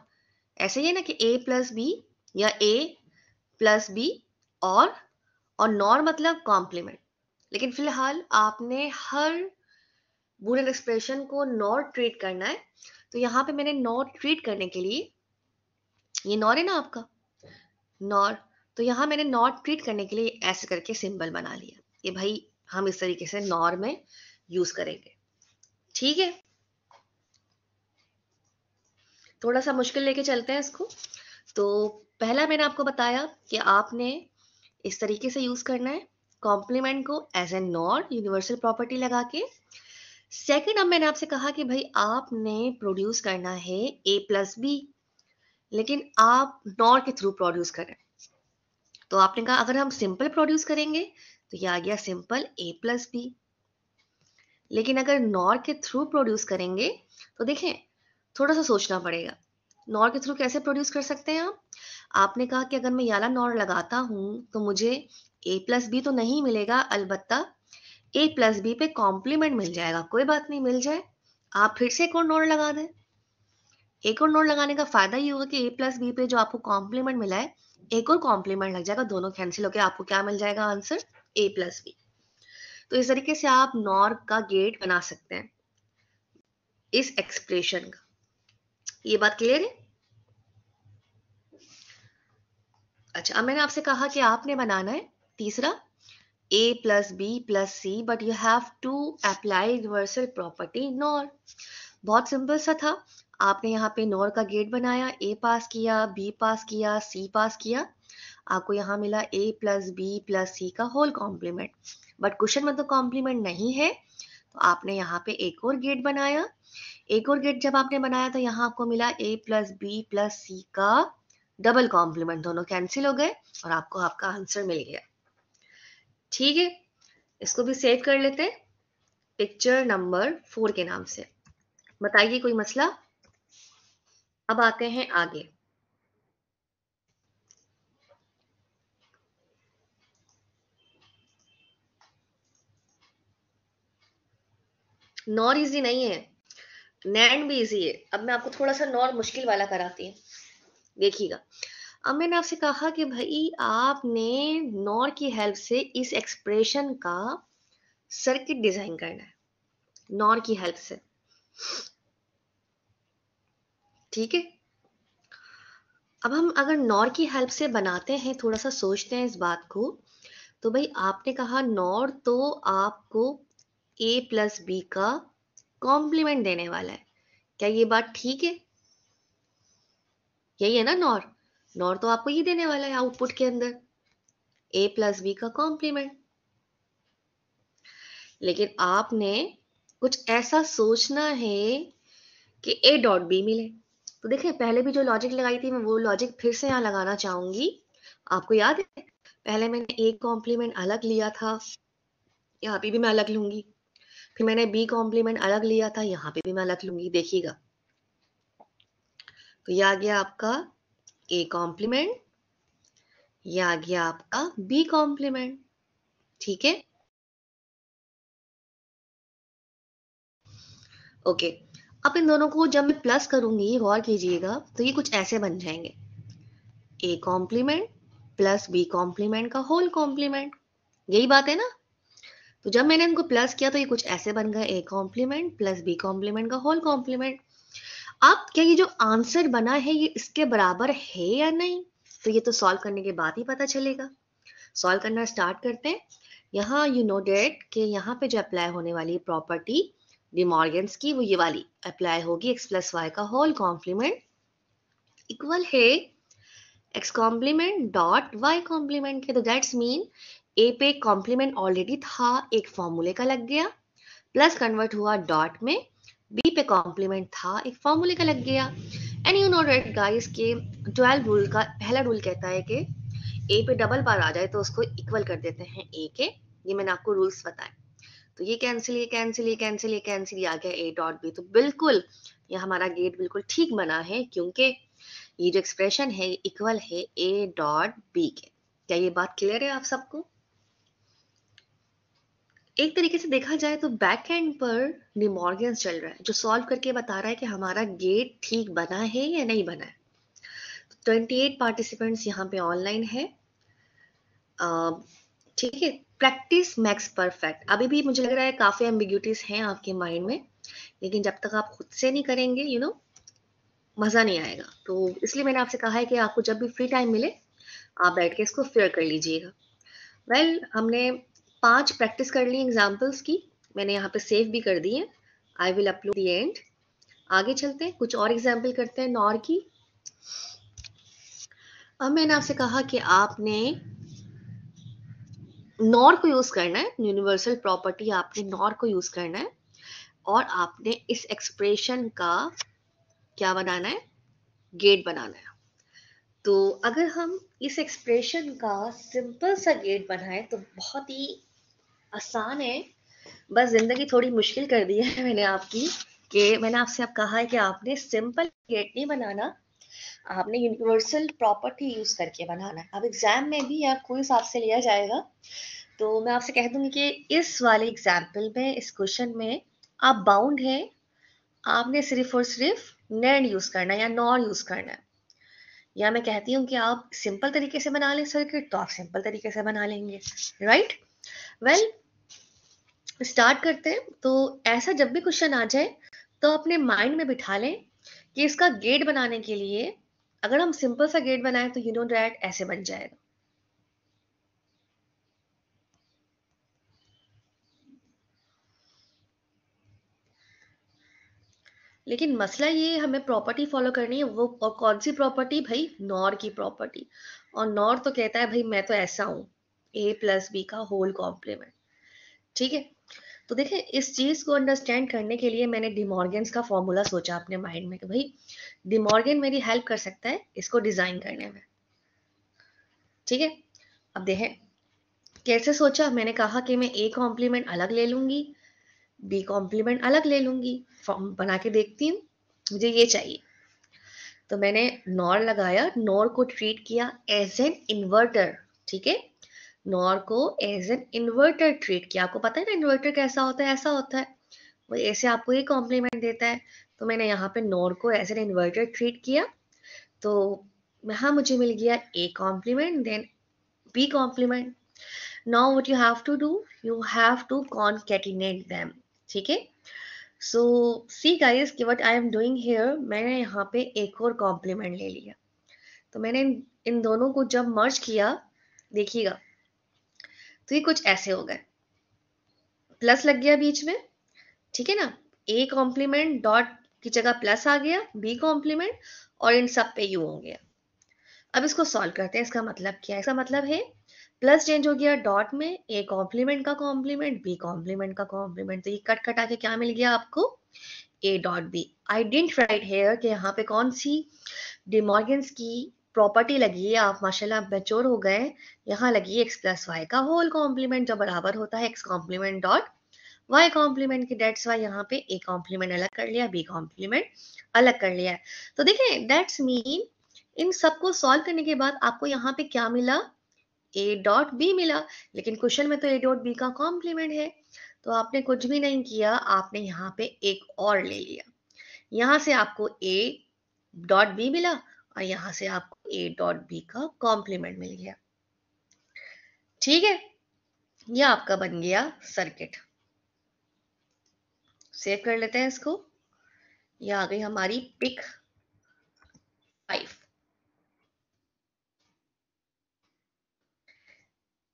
ऐसे ही है ना कि ए प्लस बी या ए प्लस बी और और नॉर मतलब कॉम्प्लीमेंट लेकिन फिलहाल आपने हर बूलियन एक्सप्रेशन को नॉर ट्रीट करना है तो यहाँ पे मैंने नॉर ट्रीट करने के लिए ये नॉर है ना आपका नॉर तो यहाँ मैंने नॉर ट्रीट करने के लिए ऐसे करके सिंबल बना लिया ये भाई हम इस तरीके से नॉर में यूज करेंगे ठीक है थोड़ा सा मुश्किल लेके चलते हैं इसको तो पहला मैंने आपको बताया कि आपने इस तरीके से यूज करना है कॉम्प्लीमेंट को as a NOT universal property लगा के सेकेंड अब मैंने आपसे कहा कि भाई आपने प्रोड्यूस करना है ए प्लस बी लेकिन आप नॉर के थ्रू प्रोड्यूस करें तो आपने कहा अगर हम सिंपल प्रोड्यूस करेंगे तो ये आ गया सिंपल ए प्लस बी लेकिन अगर नॉर के थ्रू प्रोड्यूस करेंगे तो देखें थोड़ा सा सोचना पड़ेगा नॉर के थ्रू कैसे प्रोड्यूस कर सकते हैं आप आपने कहा कि अगर मैं याला नॉर लगाता हूं तो मुझे ए प्लस बी तो नहीं मिलेगा अलबत्ता ए प्लस बी पे कॉम्प्लीमेंट मिल जाएगा कोई बात नहीं मिल जाए आप फिर से एक और नोड लगा दें एक और नोट लगाने का फायदा ये होगा कि ए प्लस बी पे जो आपको कॉम्प्लीमेंट मिला है एक और कॉम्प्लीमेंट लग जाएगा दोनों कैंसिल होकर आपको क्या मिल जाएगा आंसर ए प्लस बी तो इस तरीके से आप नॉर का गेट बना सकते हैं इस एक्सप्रेशन का ये बात क्लियर है अच्छा अब मैंने आपसे कहा कि आपने बनाना है तीसरा A plus B plus C but you have to apply universal property NOR बहुत सिंपल सा था आपने यहाँ पे नॉर का गेट बनाया ए पास किया बी पास किया सी पास किया आपको यहाँ मिला A plus B plus C का होल कॉम्प्लीमेंट बट क्वेश्चन में तो कॉम्प्लीमेंट नहीं है तो आपने यहाँ पे एक और गेट बनाया एक और गेट जब आपने बनाया तो यहाँ आपको मिला A plus B plus C का डबल कॉम्प्लीमेंट दोनों कैंसिल हो गए और आपको आपका आंसर मिल गया ठीक है इसको भी सेव कर लेते पिक्चर नंबर फोर के नाम से बताइए कोई मसला अब आते हैं आगे नॉर इजी नहीं है नैंड भी इजी है अब मैं आपको थोड़ा सा नॉर मुश्किल वाला कराती हूँ देखिएगा अब मैंने आपसे कहा कि भाई आपने नॉर की हेल्प से इस एक्सप्रेशन का सर्किट डिजाइन करना है नॉर की हेल्प से ठीक है अब हम अगर नॉर की हेल्प से बनाते हैं थोड़ा सा सोचते हैं इस बात को तो भाई आपने कहा नॉर तो आपको ए प्लस बी का कॉम्प्लीमेंट देने वाला है क्या ये बात ठीक है यही है ना नॉर नॉर तो आपको ये देने वाला है आउटपुट के अंदर ए प्लस बी का कॉम्प्लीमेंट लेकिन आपने कुछ ऐसा सोचना है कि ए डॉट बी मिले तो देखिए पहले भी जो लॉजिक लगाई थी मैं वो लॉजिक फिर से यहाँ लगाना चाहूंगी आपको याद है पहले मैंने एक कॉम्प्लीमेंट अलग लिया था यहाँ पे भी मैं अलग लूंगी फिर मैंने बी कॉम्प्लीमेंट अलग लिया था यहाँ पे भी मैं अलग लूंगी देखिएगा तो यह आ गया आपका ए कॉम्प्लीमेंट यह आ गया आपका बी कॉम्प्लीमेंट ठीक है ओके अब इन दोनों को जब मैं प्लस करूंगी गौर कीजिएगा तो ये कुछ ऐसे बन जाएंगे A complement plus B complement का होल कॉम्प्लीमेंट यही बात है ना तो जब मैंने इनको प्लस किया तो ये कुछ ऐसे बन गए A complement plus B complement का होल कॉम्प्लीमेंट अब क्या ये जो आंसर बना है ये इसके बराबर है या नहीं तो ये तो सॉल्व करने के बाद ही पता चलेगा सॉल्व करना स्टार्ट करते हैं यहाँ यू नो डेट कि यहाँ पे जो अप्लाई होने वाली प्रॉपर्टी डिमॉर्गेंस की वो ये वाली अप्लाई होगी एक्स प्लस वाई का होल कॉम्प्लीमेंट इक्वल है X complement dot Y complement के तो दैट्स मीन ए पे कॉम्प्लीमेंट ऑलरेडी था एक फॉर्मूले का लग गया प्लस कन्वर्ट हुआ डॉट में बी पे कॉम्प्लीमेंट था एक फॉर्मूले का लग गया and you know read guys के ट्वेल्व रूल का पहला रूल कहता है कि ए पे डबल बार आ जाए तो उसको इक्वल कर देते हैं ए के ये मैंने आपको रूल्स बताए तो ये कैंसिल ये कैंसिल ये कैंसिल ये कैंसिल आ गया ए डॉट बी तो बिल्कुल ये हमारा गेट बिल्कुल ठीक बना है क्योंकि ये जो एक्सप्रेशन है ये इक्वल है ए डॉट बी के क्या ये बात क्लियर है आप सबको एक तरीके से देखा जाए तो बैक एंड पर निमोर्गेंस चल रहा है जो सॉल्व करके बता रहा है कि हमारा गेट ठीक बना है या नहीं बना है ट्वेंटी पार्टिसिपेंट्स यहाँ पे ऑनलाइन है ठीक है प्रैक्टिस मैक्स परफेक्ट अभी भी मुझे लग रहा है काफी एम्बिग्यूटीज हैं आपके माइंड में लेकिन जब तक आप खुद से नहीं करेंगे यू you नो know, मजा नहीं आएगा तो इसलिए मैंने आपसे कहा है कि आपको जब भी फ्री टाइम मिले आप बैठ के इसको फेयर कर लीजिएगा वेल well, हमने पांच प्रैक्टिस कर ली एग्जाम्पल्स की मैंने यहाँ पे सेव भी कर दी है I will upload the and आगे चलते हैं कुछ और एग्जाम्पल करते हैं नॉर की अब मैंने आपसे कहा कि आपने नॉर को यूज करना है यूनिवर्सल प्रॉपर्टी आपने नॉर को यूज करना है और आपने इस एक्सप्रेशन का क्या बनाना है गेट बनाना है तो अगर हम इस एक्सप्रेशन का सिंपल सा गेट बनाए तो बहुत ही आसान है बस जिंदगी थोड़ी मुश्किल कर दी है मैंने आपकी कि मैंने आपसे अब कहा है कि आपने सिंपल गेट नहीं बनाना आपने यूनिवर्सल प्रॉपर्टी यूज करके बनाना है अब एग्जाम में भी या कोई हिसाब से लिया जाएगा तो मैं आपसे कह दूंगी कि इस वाले एग्जाम्पल में इस क्वेश्चन में आप बाउंड हैं आपने सिर्फ और सिर्फ नैंड यूज करना या नॉर यूज करना है या मैं कहती हूँ कि आप सिंपल तरीके से बना लें सर्किट तो आप सिंपल तरीके से बना लेंगे राइट वेल well, स्टार्ट करते हैं तो ऐसा जब भी क्वेश्चन आ जाए तो अपने माइंड में बिठा लें कि इसका गेट बनाने के लिए अगर हम सिंपल सा गेट बनाए तो यू नो डैट ऐसे बन जाएगा लेकिन मसला ये हमें प्रॉपर्टी फॉलो करनी है वो और कौन सी प्रॉपर्टी भाई नॉर की प्रॉपर्टी और नॉर तो कहता है भाई मैं तो ऐसा हूं ए प्लस बी का होल कॉम्प्लीमेंट ठीक है तो देखें इस चीज़ को अंडरस्टैंड करने के लिए मैंने डिमॉर्गेंस का फॉर्मूला सोचा अपने माइंड में कि भाई डिमोर्गेन मेरी हेल्प कर सकता है इसको डिज़ाइन करने में ठीक है अब देखें कैसे सोचा मैंने कहा कि मैं ए कॉम्प्लीमेंट अलग ले लूंगी बी कॉम्प्लीमेंट अलग ले लूंगी फॉर्म बना के देखती हूँ मुझे ये चाहिए तो मैंने नॉर लगाया नॉर को ट्रीट किया एज एन इन्वर्टर ठीक है नॉर को एज एन इन्वर्टर ट्रीट किया आपको पता है ना इन्वर्टर कैसा होता है ऐसा होता है वो ऐसे आपको ये कॉम्प्लीमेंट देता है तो मैंने यहाँ पे नॉर को एज एन इन्वर्टर ट्रीट किया तो यहाँ मुझे मिल गया A complement then B complement now what you have to do you have to concatenate them ठीक है सो सी गाइज की what I am doing here मैंने यहाँ पे एक और कॉम्प्लीमेंट ले लिया तो मैंने इन दोनों को जब मर्ज किया देखिएगा तो ये कुछ ऐसे हो गए प्लस लग गया बीच में ठीक है ना ए कॉम्प्लीमेंट डॉट की जगह प्लस आ गया बी कॉम्प्लीमेंट और इन सब पे यू हो गया अब इसको सॉल्व करते हैं इसका मतलब क्या है इसका मतलब है प्लस चेंज हो गया डॉट में ए कॉम्प्लीमेंट का कॉम्प्लीमेंट बी कॉम्प्लीमेंट का कॉम्प्लीमेंट तो ये कट कटा के क्या मिल गया आपको A dot B identity right here कि यहाँ पे कौन सी डिमॉर्गेंस की प्रॉपर्टी लगी है आप माशाल्लाह मेच्योर हो गए यहाँ लगी एक्स प्लस वाई का होल कॉम्प्लीमेंट जो बराबर होता है X complement dot Y complement की डेट्स वाई यहाँ पे ए कॉम्प्लीमेंट अलग कर लिया बी कॉम्प्लीमेंट अलग कर लिया तो देखें डेट्स मीन इन सबको सॉल्व करने के बाद आपको यहाँ पे क्या मिला ए डॉट बी मिला लेकिन क्वेश्चन में तो ए डॉट बी का कॉम्प्लीमेंट है तो आपने कुछ भी नहीं किया आपने यहाँ पे एक और ले लिया यहां से आपको ए डॉट बी मिला और यहां से आपको ए डॉट बी का कॉम्प्लीमेंट मिल गया ठीक है यह आपका बन गया सर्किट सेव कर लेते हैं इसको यह आ गई हमारी पिक फाइव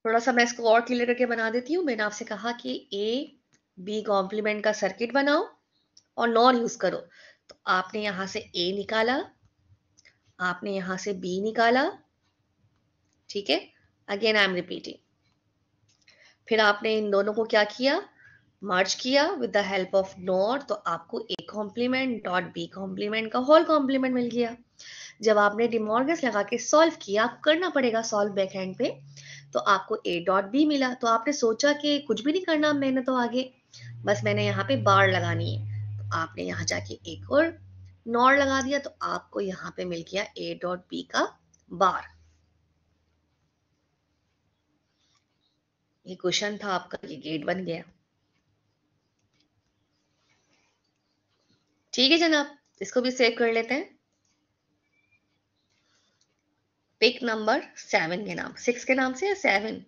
थोड़ा सा मैं इसको और क्लियर करके बना देती हूँ मैंने आपसे कहा कि ए बी कॉम्प्लीमेंट का सर्किट बनाओ और नॉन यूज करो तो आपने यहां से ए निकाला आपने यहां से बी निकाला ठीक है अगेन आई एम रिपीटिंग फिर आपने इन दोनों को क्या किया मर्ज किया with the help of NOT तो आपको A complement dot B complement का होल कॉम्प्लीमेंट मिल गया जब आपने डिमोर्गस लगा के सॉल्व किया आपको करना पड़ेगा सॉल्व बैक हैंड पे तो आपको ए डॉट बी मिला तो आपने सोचा कि कुछ भी नहीं करना मैंने तो आगे बस मैंने यहाँ पे बार लगानी है तो आपने यहाँ जाके एक और नॉर लगा दिया तो आपको यहां पे मिल गया ए डॉट बी का बार ये क्वेश्चन था आपका ये गेट बन गया ठीक है जनाब इसको भी सेव कर लेते हैं पिक नंबर सेवन के नाम सिक्स के नाम से या seven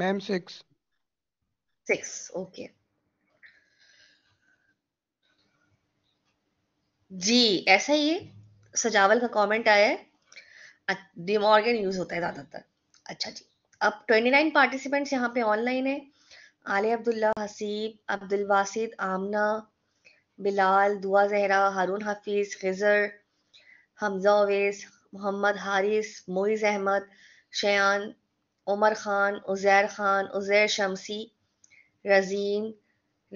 ma'am six six okay okay. जी, ऐसा ही है। सजावल का कमेंट आया है। अ, डिमॉर्गन यूज़ होता है ज़्यादातर। अच्छा जी, अब 29 पार्टिसिपेंट्स यहाँ पे ऑनलाइन है आले अब्दुल्ला, हसीब, अब्दुल वासिद आमना, बिलाल, दुआ ज़हरा, हारून हाफिज़, ख़िज़र, हमज़ा अवैस, मोहम्मद हारिस, मुइज़ अहमद, शयान, उमर खान, उज़ैर खान, उज़ैर शमसी रज़ीन,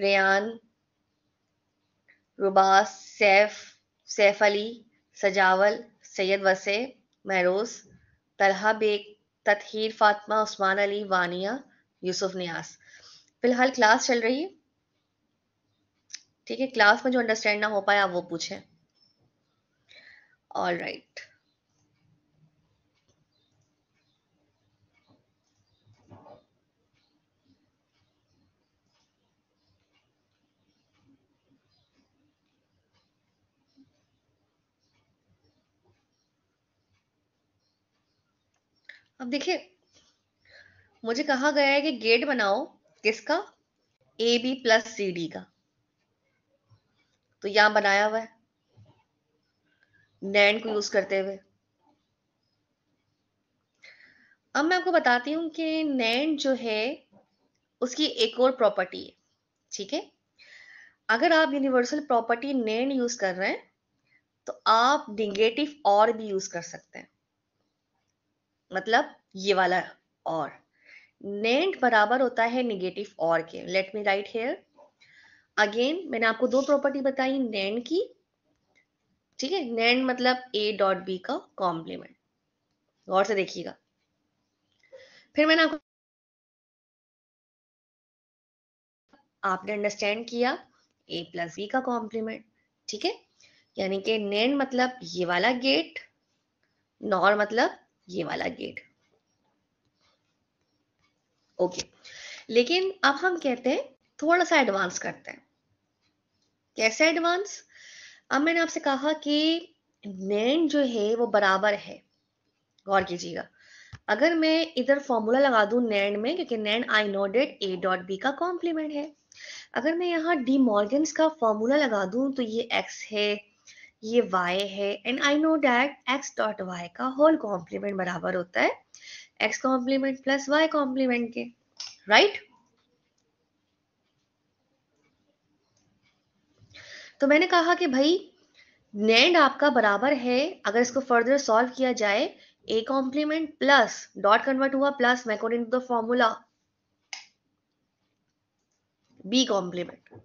रियान रुबास, सैफ सैफ अली सजावल सैयद वसे महरोज तलहा बेग ततहीर फातमा उस्मान अली वानिया यूसुफ न्यास फिलहाल क्लास चल रही है ठीक है क्लास में जो अंडरस्टैंड ना हो पाया आप वो पूछें ऑल राइट right. अब देखिए मुझे कहा गया है कि गेट बनाओ किसका A B plus C D का तो यहां बनाया हुआ है नैंड को यूज करते हुए अब मैं आपको बताती हूं कि नैंड जो है उसकी एक और प्रॉपर्टी है ठीक है अगर आप यूनिवर्सल प्रॉपर्टी नैंड यूज कर रहे हैं तो आप निगेटिव और भी यूज कर सकते हैं मतलब ये वाला और नेंट बराबर होता है निगेटिव और के let me write here again मैंने आपको दो प्रॉपर्टी बताई नैंड की ठीक है नैंड मतलब ए डॉट बी का कॉम्प्लीमेंट गौर से देखिएगा फिर मैंने आपको आपने अंडरस्टैंड किया ए प्लस बी का कॉम्प्लीमेंट ठीक है यानी कि नैंड मतलब ये वाला गेट नॉर मतलब ये वाला गेट ओके लेकिन अब हम कहते हैं थोड़ा सा एडवांस करते हैं कैसे एडवांस अब मैंने आपसे कहा कि नैंड जो है वो बराबर है गौर कीजिएगा अगर मैं इधर फॉर्मूला लगा दू नैंड में क्योंकि NAND I know that A dot B का कॉम्प्लीमेंट है अगर मैं यहाँ डी मॉर्गन का फॉर्मूला लगा दू तो ये एक्स है ये y है and I know that x dot Y का होल कॉम्प्लीमेंट बराबर होता है x complement plus y complement के राइट right? तो मैंने कहा कि भाई नैंड आपका बराबर है अगर इसको फर्दर सॉल्व किया जाए A complement plus dot convert हुआ plus according to the formula B complement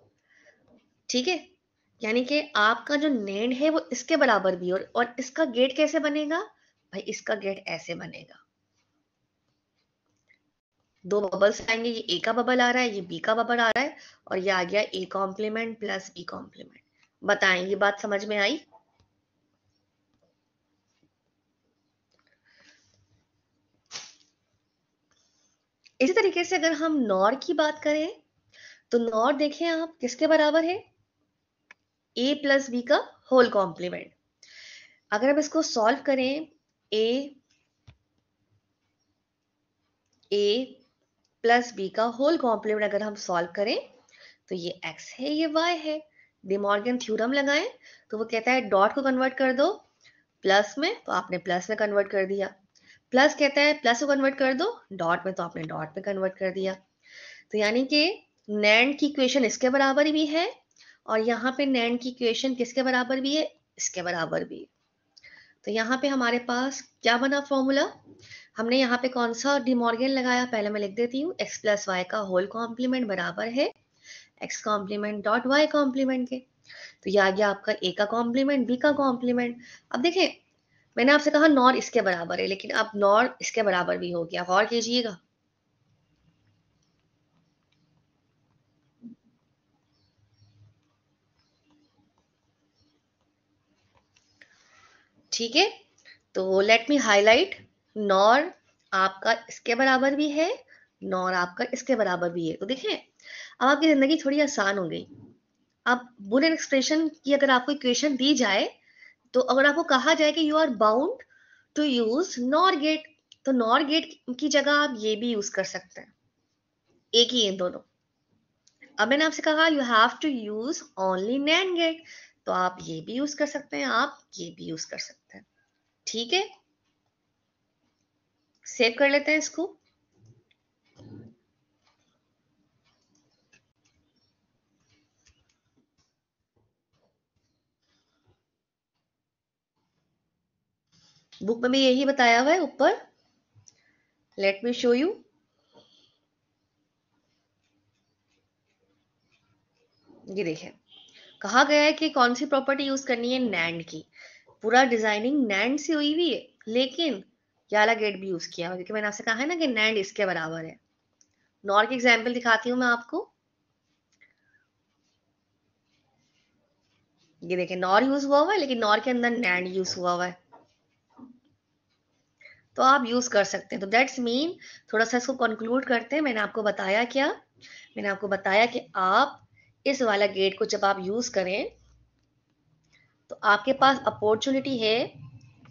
ठीक है यानी कि आपका जो नैंड है वो इसके बराबर भी और, और इसका गेट कैसे बनेगा भाई इसका गेट ऐसे बनेगा दो बबल्स आएंगे ये ए का बबल आ रहा है ये बी का बबल आ रहा है और ये आ गया A complement plus B complement बताएं ये बात समझ में आई इसी तरीके से अगर हम नॉर की बात करें तो नॉर देखें आप किसके बराबर है ए प्लस बी का होल कॉम्प्लीमेंट अगर हम इसको सॉल्व करें ए ए प्लस बी का होल कॉम्प्लीमेंट अगर हम सॉल्व करें तो ये एक्स है ये वाई है डिमोर्गन थ्योरम लगाएं तो वो कहता है डॉट को कन्वर्ट कर दो प्लस में तो आपने प्लस में कन्वर्ट कर दिया प्लस कहता है प्लस को कन्वर्ट कर दो डॉट में तो आपने डॉट में कन्वर्ट कर दिया तो यानी कि नैंड की इक्वेशन इसके बराबर भी है और यहाँ पे नैंड की इक्वेशन किसके बराबर भी है इसके बराबर भी है तो यहाँ पे हमारे पास क्या बना फॉर्मूला हमने यहाँ पे कौन सा डिमॉर्गेन लगाया पहले मैं लिख देती हूँ एक्स प्लस वाई का होल कॉम्प्लीमेंट बराबर है X complement dot Y complement के तो ये आ गया आपका ए का कॉम्प्लीमेंट बी का कॉम्प्लीमेंट अब देखें मैंने आपसे कहा नॉर इसके बराबर है लेकिन अब नॉर इसके बराबर भी हो गया गौर कीजिएगा ठीक है तो लेट मी हाईलाइट नॉर आपका इसके बराबर भी है नॉर आपका इसके बराबर भी है तो देखें अब आपकी जिंदगी थोड़ी आसान हो गई अब बुन एक्सप्रेशन की अगर आपको इक्वेशन दी जाए तो अगर आपको कहा जाए कि you are bound to use NOR gate तो नॉर गेट की जगह आप ये भी यूज कर सकते हैं एक ही इन दोनों अब मैंने आपसे कहा you have to use only NAND gate तो आप ये भी यूज कर सकते हैं आप ये भी यूज कर सकते हैं ठीक है सेव कर लेते हैं इसको बुक में भी यही बताया हुआ है ऊपर लेट मी शो यू ये देखें कहा गया है कि कौन सी प्रॉपर्टी यूज करनी है नैंड की पूरा डिजाइनिंग नैंड से हुई हुई है लेकिन याला गेट भी यूज किया हुआ क्योंकि मैंने आपसे कहा है ना कि नैंड इसके बराबर है नॉर की एग्जाम्पल दिखाती हूँ मैं आपको ये देखें नॉर यूज हुआ हुआ है लेकिन नॉर के अंदर नैंड यूज हुआ हुआ है तो आप यूज कर सकते हैं तो दैट्स मीन थोड़ा सा इसको कंक्लूड करते हैं मैंने आपको बताया क्या मैंने आपको बताया कि आप इस वाला गेट को जब आप यूज करें तो आपके पास अपॉर्चुनिटी है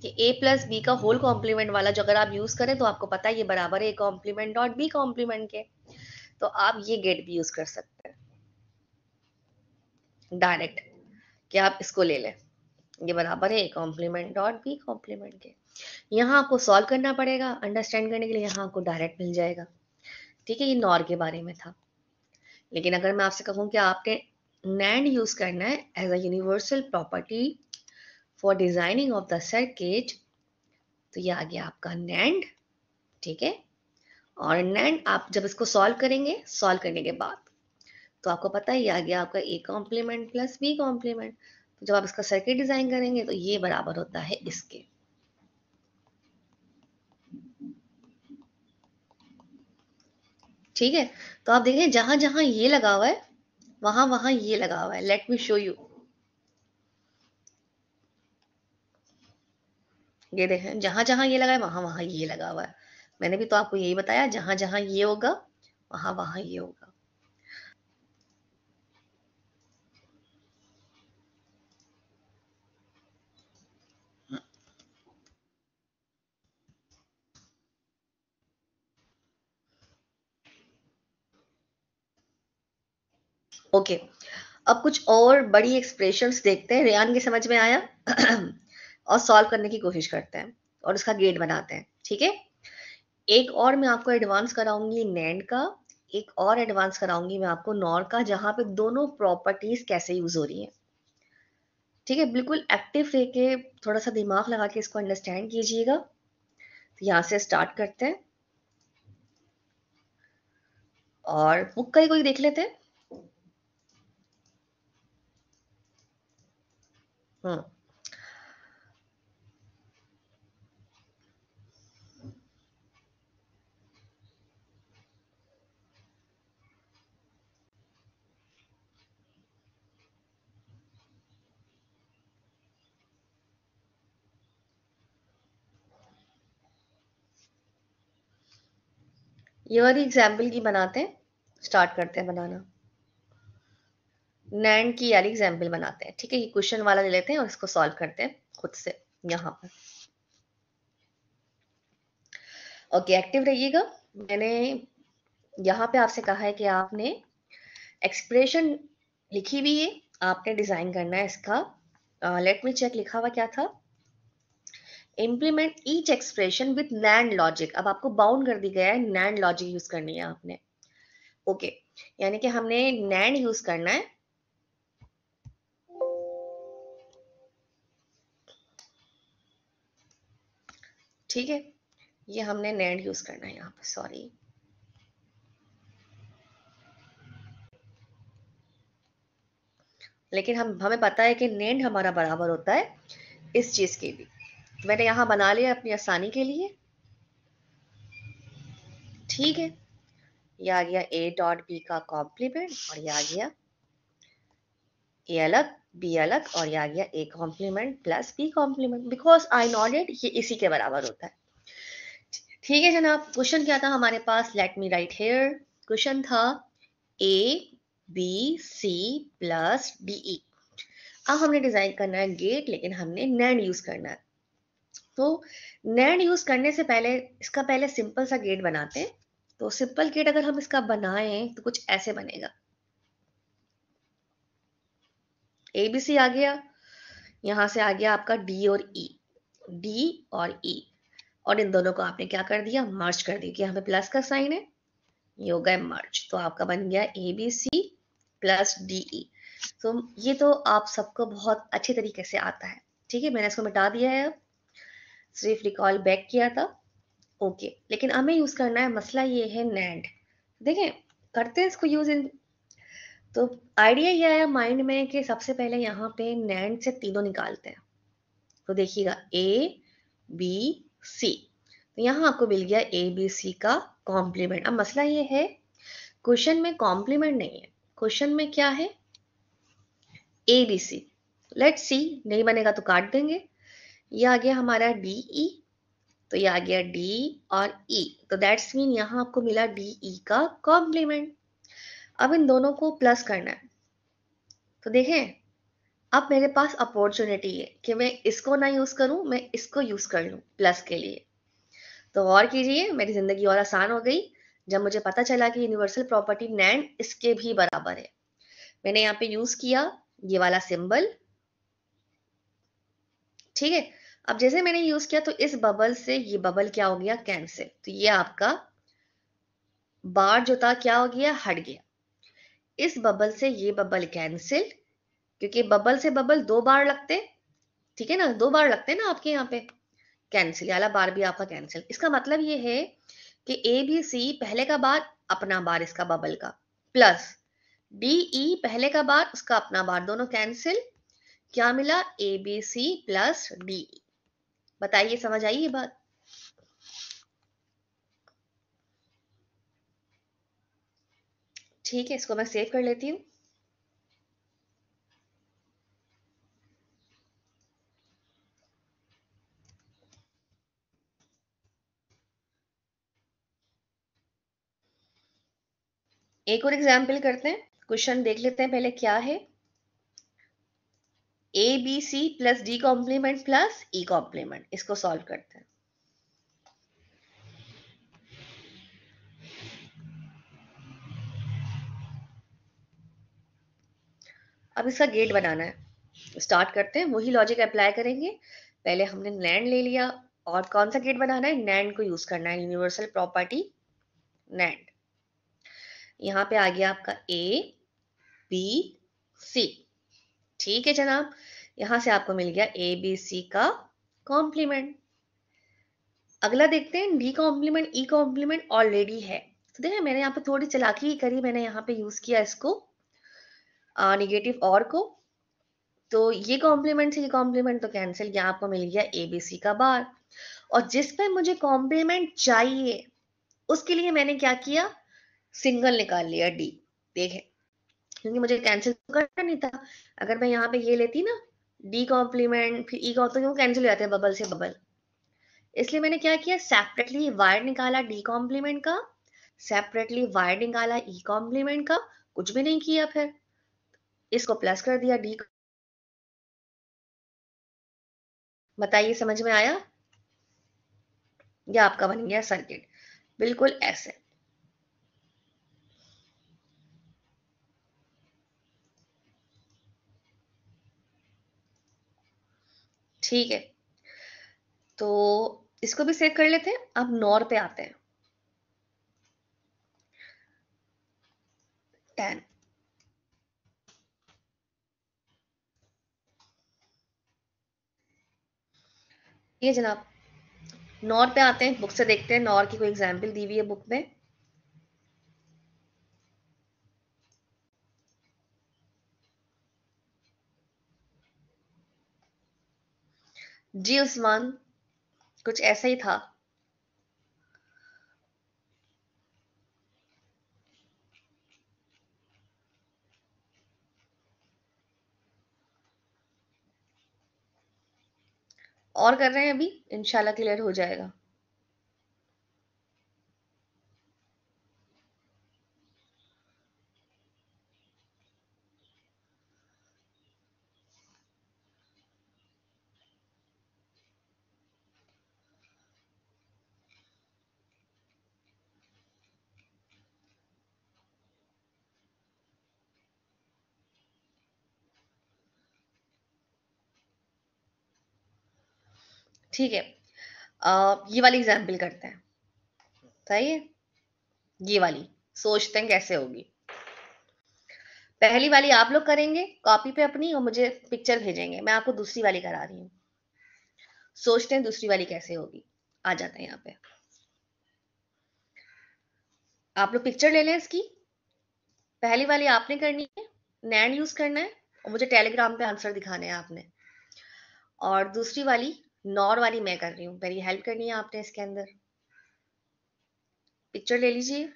कि ए प्लस बी का होल कॉम्प्लीमेंट वाला जो अगर आप यूज़ करें तो आपको पता है ये बराबर है A complement dot B complement के तो आप ये गेट भी यूज़ कर सकते हैं डायरेक्ट कि आप इसको ले लें ये बराबर है A complement dot B complement के यहाँ आपको सॉल्व करना पड़ेगा अंडरस्टैंड करने के लिए यहाँ आपको डायरेक्ट मिल जाएगा ठीक है ये नॉर के बारे में था लेकिन अगर मैं आपसे कहूँ कि आपने NAND use करना है as a universal property for designing of the circuit तो ये आ गया आपका नैंड ठीक है और नैंड आप जब इसको सॉल्व करेंगे सॉल्व करने के बाद तो आपको पता है ये आ गया आपका A complement plus B complement तो जब आप इसका सर्किट डिजाइन करेंगे तो ये बराबर होता है इसके ठीक है तो आप देखें जहां जहां ये लगा हुआ है वहां वहां ये लगा हुआ है लेट मी शो यू ये देखें जहां जहां ये लगा है वहां वहां ये लगा हुआ है मैंने भी तो आपको यही बताया जहां जहां ये होगा वहां वहां ये होगा ओके अब कुछ और बड़ी एक्सप्रेशंस देखते हैं रेयान के समझ में आया और सॉल्व करने की कोशिश करते हैं और उसका गेट बनाते हैं ठीक है एक और मैं आपको एडवांस कराऊंगी नैंड का एक और एडवांस कराऊंगी मैं आपको नॉर का जहां पे दोनों प्रॉपर्टीज कैसे यूज हो रही हैं ठीक है बिल्कुल एक्टिव रह के थोड़ा सा दिमाग लगा के इसको अंडरस्टैंड कीजिएगा तो यहां से स्टार्ट करते हैं और बुक का ही कोई देख लेते हैं हाँ। ये वाली एग्जाम्पल की बनाते हैं स्टार्ट करते हैं बनाना नैंड की यार एग्जाम्पल बनाते हैं ठीक है ये क्वेश्चन वाला ले लेते हैं और इसको सॉल्व करते हैं खुद से यहाँ पर ओके एक्टिव रहिएगा मैंने यहाँ पे आपसे कहा है कि आपने एक्सप्रेशन लिखी भी है आपने डिजाइन करना है इसका लेट मी चेक लिखा हुआ क्या था implement each expression with NAND logic अब आपको बाउंड कर दिया गया है नैंड लॉजिक यूज करनी है आपने ओके okay, यानी कि हमने नैंड यूज करना है ठीक है ये हमने नैंड यूज करना है यहाँ पर सॉरी लेकिन हम हमें पता है कि नेंड हमारा बराबर होता है इस चीज के भी तो मैंने यहां बना लिया अपनी आसानी के लिए ठीक है यह आ गया ए डॉट बी का कॉम्प्लीमेंट और यह आ गया ए अलग बी अलग और ये आ गया A complement plus B complement because I not it ये इसी के बराबर होता है ठीक है जनाब क्वेश्चन क्या था हमारे पास let me write here question था A B C plus D E अब हमने डिजाइन करना है गेट लेकिन हमने नैंड यूज करना है तो नैंड यूज करने से पहले इसका पहले सिंपल सा गेट बनाते हैं तो सिंपल गेट अगर हम इसका बनाएं तो कुछ ऐसे बनेगा ए बी सी आ गया यहां से आ गया आपका डी और ई e, डी और ई e. और इन दोनों को आपने क्या कर दिया मर्ज कर दिया कि हमें प्लस का साइन है ये हो गया मर्ज तो आपका बन गया A B C plus D E तो ये तो आप सबको बहुत अच्छे तरीके से आता है ठीक है मैंने इसको मिटा दिया है अब सिर्फ रिकॉल बैक किया था ओके लेकिन हमें यूज करना है मसला ये है नैंड देखें करते हैं इसको यूज इन तो आइडिया ये आया माइंड में कि सबसे पहले यहाँ पे नैंड से तीनों निकालते हैं तो देखिएगा ए बी सी तो यहाँ आपको मिल गया ए बी सी का कॉम्प्लीमेंट अब मसला ये है क्वेश्चन में कॉम्प्लीमेंट नहीं है क्वेश्चन में क्या है A B C let see नहीं बनेगा तो काट देंगे ये आ गया हमारा डी ई e। तो ये आ गया डी और ई e. तो दैट्स मीन यहाँ आपको मिला डी ई e का कॉम्प्लीमेंट अब इन दोनों को प्लस करना है तो देखें अब मेरे पास अपॉर्चुनिटी है कि मैं इसको ना यूज़ करूं मैं इसको यूज़ कर लूं प्लस के लिए तो और कीजिए मेरी ज़िंदगी और आसान हो गई जब मुझे पता चला कि यूनिवर्सल प्रॉपर्टी नैंड इसके भी बराबर है मैंने यहाँ पे यूज़ किया ये वाला सिंबल ठीक है अब जैसे मैंने यूज़ किया तो इस बबल से ये बबल क्या हो गया कैंसिल तो ये आपका बार जो था क्या हो गया हट गया इस बबल से ये बबल कैंसिल क्योंकि बबल से बबल दो बार लगते ठीक है ना दो बार लगते हैं ना आपके यहाँ पे कैंसिल वाला बार भी आपका कैंसिल इसका मतलब ये है कि ए बी सी पहले का बार अपना बार इसका बबल का प्लस डी ई पहले का बार उसका अपना बार दोनों कैंसिल क्या मिला A B C plus D बताइए समझ आई ये बात ठीक है इसको मैं सेव कर लेती हूँ एक और एग्जाम्पल करते हैं क्वेश्चन देख लेते हैं पहले क्या है A B C plus D complement plus E complement इसको सॉल्व करते हैं अब इसका गेट हम्म। बनाना है स्टार्ट करते हैं वही लॉजिक अप्लाई करेंगे पहले हमने नैंड ले लिया और कौन सा गेट बनाना है नैंड को यूज करना है यूनिवर्सल प्रॉपर्टी नैंड यहाँ पे आ गया आपका ए बी सी ठीक है जनाब यहां से आपको मिल गया ए बी सी का कॉम्प्लीमेंट अगला देखते हैं D complement E complement already है तो देखिए मैंने यहाँ पे थोड़ी चलाकी करी मैंने यहाँ पे यूज किया इसको निगेटिव और को तो ये कॉम्प्लीमेंट से ये कॉम्प्लीमेंट तो कैंसिल किया आपको मिल गया एबीसी का बार और जिस पे मुझे कॉम्प्लीमेंट चाहिए उसके लिए मैंने क्या किया सिंगल निकाल लिया डी देखें क्योंकि मुझे कैंसिल तो करना नहीं था अगर मैं यहाँ पे ये लेती ना डी कॉम्प्लीमेंट फिर ई e का तो क्यों कैंसिल हो जाते हैं बबल से बबल इसलिए मैंने क्या किया सेपरेटली वायर निकाला डी कॉम्प्लीमेंट का सेपरेटली वायर निकाला ई e कॉम्प्लीमेंट का कुछ भी नहीं किया फिर इसको प्लस कर दिया डी बताइए समझ में आया यह आपका बन गया सर्किट बिल्कुल ऐसे ठीक है तो इसको भी सेव कर लेते हैं अब नॉर पे आते हैं टेन है जनाब नॉर पे आते हैं बुक से देखते हैं नॉर की कोई एग्जाम्पल दी हुई है बुक में जी उस्मान कुछ ऐसा ही था और कर रहे हैं अभी इनशाला क्लियर हो जाएगा ठीक है आ, ये वाली एग्जाम्पल करते हैं सही है ये वाली सोचते हैं कैसे होगी पहली वाली आप लोग करेंगे कॉपी पे अपनी और मुझे पिक्चर भेजेंगे मैं आपको दूसरी वाली करा रही हूँ सोचते हैं दूसरी वाली कैसे होगी आ जाते हैं यहाँ पे आप लोग पिक्चर ले लें इसकी पहली वाली आपने करनी है नैंड यूज करना है और मुझे टेलीग्राम पे आंसर दिखाने हैं आपने और दूसरी वाली नॉर वाली मैं कर रही हूँ मेरी हेल्प करनी है आपने इसके अंदर पिक्चर ले लीजिए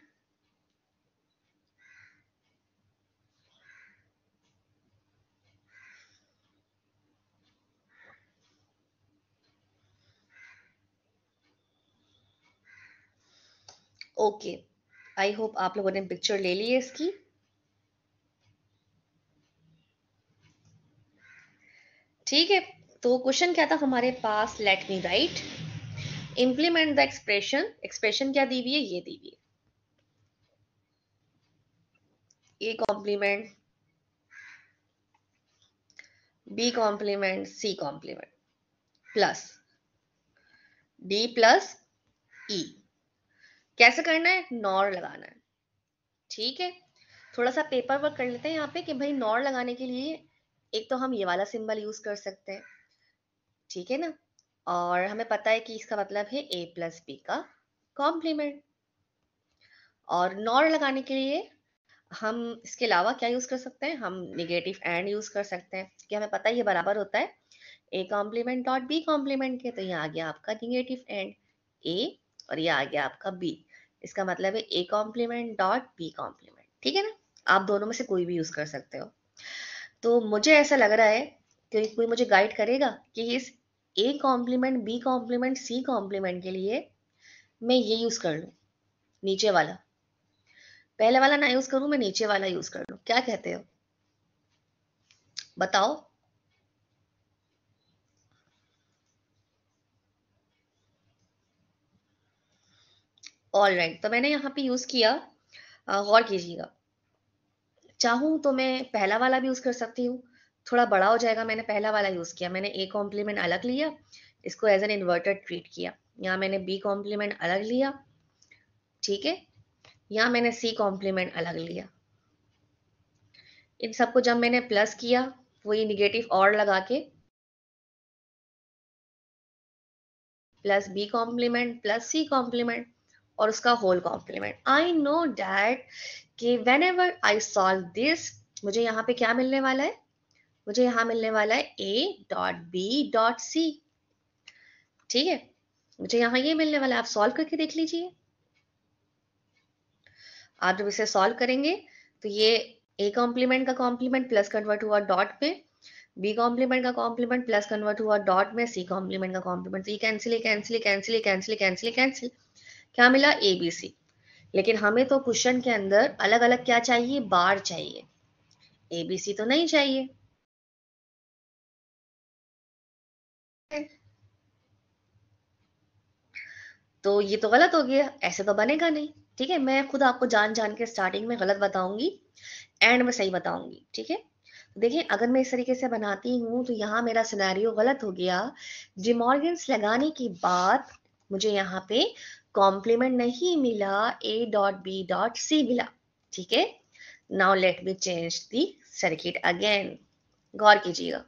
ओके आई होप आप लोगों ने पिक्चर ले ली है इसकी ठीक है तो क्वेश्चन क्या था हमारे पास let me write implement the expression expression क्या दी हुई है ये दी हुई है A complement B complement C complement plus D plus E कैसे करना है नॉर लगाना है ठीक है थोड़ा सा पेपर वर्क कर लेते हैं यहाँ पे कि भाई नॉर लगाने के लिए एक तो हम ये वाला सिंबल यूज कर सकते हैं ठीक है ना और हमें पता है कि इसका मतलब है ए प्लस बी का कॉम्प्लीमेंट और नॉर लगाने के लिए हम इसके अलावा क्या यूज कर सकते हैं हम निगेटिव एंड यूज कर सकते हैं क्योंकि हमें पता है ये बराबर होता है A complement dot B complement के तो ये आ गया आपका निगेटिव एंड ए और ये आ गया आपका बी इसका मतलब है A complement dot B complement ठीक है ना आप दोनों में से कोई भी यूज कर सकते हो तो मुझे ऐसा लग रहा है कोई तो कोई मुझे गाइड करेगा कि इस A complement B complement C complement के लिए मैं ये यूज़ कर लू नीचे वाला पहले वाला ना यूज़ करूं मैं नीचे वाला यूज़ कर लू क्या कहते हो बताओ ऑल राइट right. तो मैंने यहां पे यूज़ किया गौर कीजिएगा चाहू तो मैं पहला वाला भी यूज़ कर सकती हूँ थोड़ा बड़ा हो जाएगा मैंने पहला वाला यूज़ किया मैंने ए कॉम्प्लीमेंट अलग लिया इसको एज एन इन्वर्टेड ट्रीट किया यहाँ मैंने बी कॉम्प्लीमेंट अलग लिया ठीक है यहाँ मैंने सी कॉम्प्लीमेंट अलग लिया इन सबको जब मैंने प्लस किया वही निगेटिव और लगा के plus B complement plus C complement और उसका whole complement I know that कि whenever I solve this मुझे यहाँ पे क्या मिलने वाला है मुझे यहां मिलने वाला है A dot B dot C ठीक है मुझे यहां ये मिलने वाला है आप सॉल्व करके देख लीजिए आप जब इसे सॉल्व करेंगे तो ये ए कॉम्प्लीमेंट का कॉम्प्लीमेंट प्लस कन्वर्ट हुआ डॉट में बी कॉम्प्लीमेंट का कॉम्प्लीमेंट प्लस कन्वर्ट हुआ डॉट में सी कॉम्प्लीमेंट का कॉम्प्लीमेंट तो ये cancel cancel cancel cancel cancel cancel क्या मिला ए बी सी लेकिन हमें तो क्वेश्चन के अंदर अलग अलग क्या चाहिए बार चाहिए एबीसी तो नहीं चाहिए तो ये तो गलत हो गया ऐसे तो बनेगा नहीं ठीक है मैं खुद आपको जान जान के स्टार्टिंग में गलत बताऊंगी एंड में सही बताऊंगी ठीक है तो देखिए अगर मैं इस तरीके से बनाती हूँ तो यहाँ मेरा सिनेरियो गलत हो गया डिमॉर्गेंस लगाने की बात मुझे यहाँ पे कॉम्प्लीमेंट नहीं मिला A dot B dot C मिला ठीक है now let me change the circuit again गौर कीजिएगा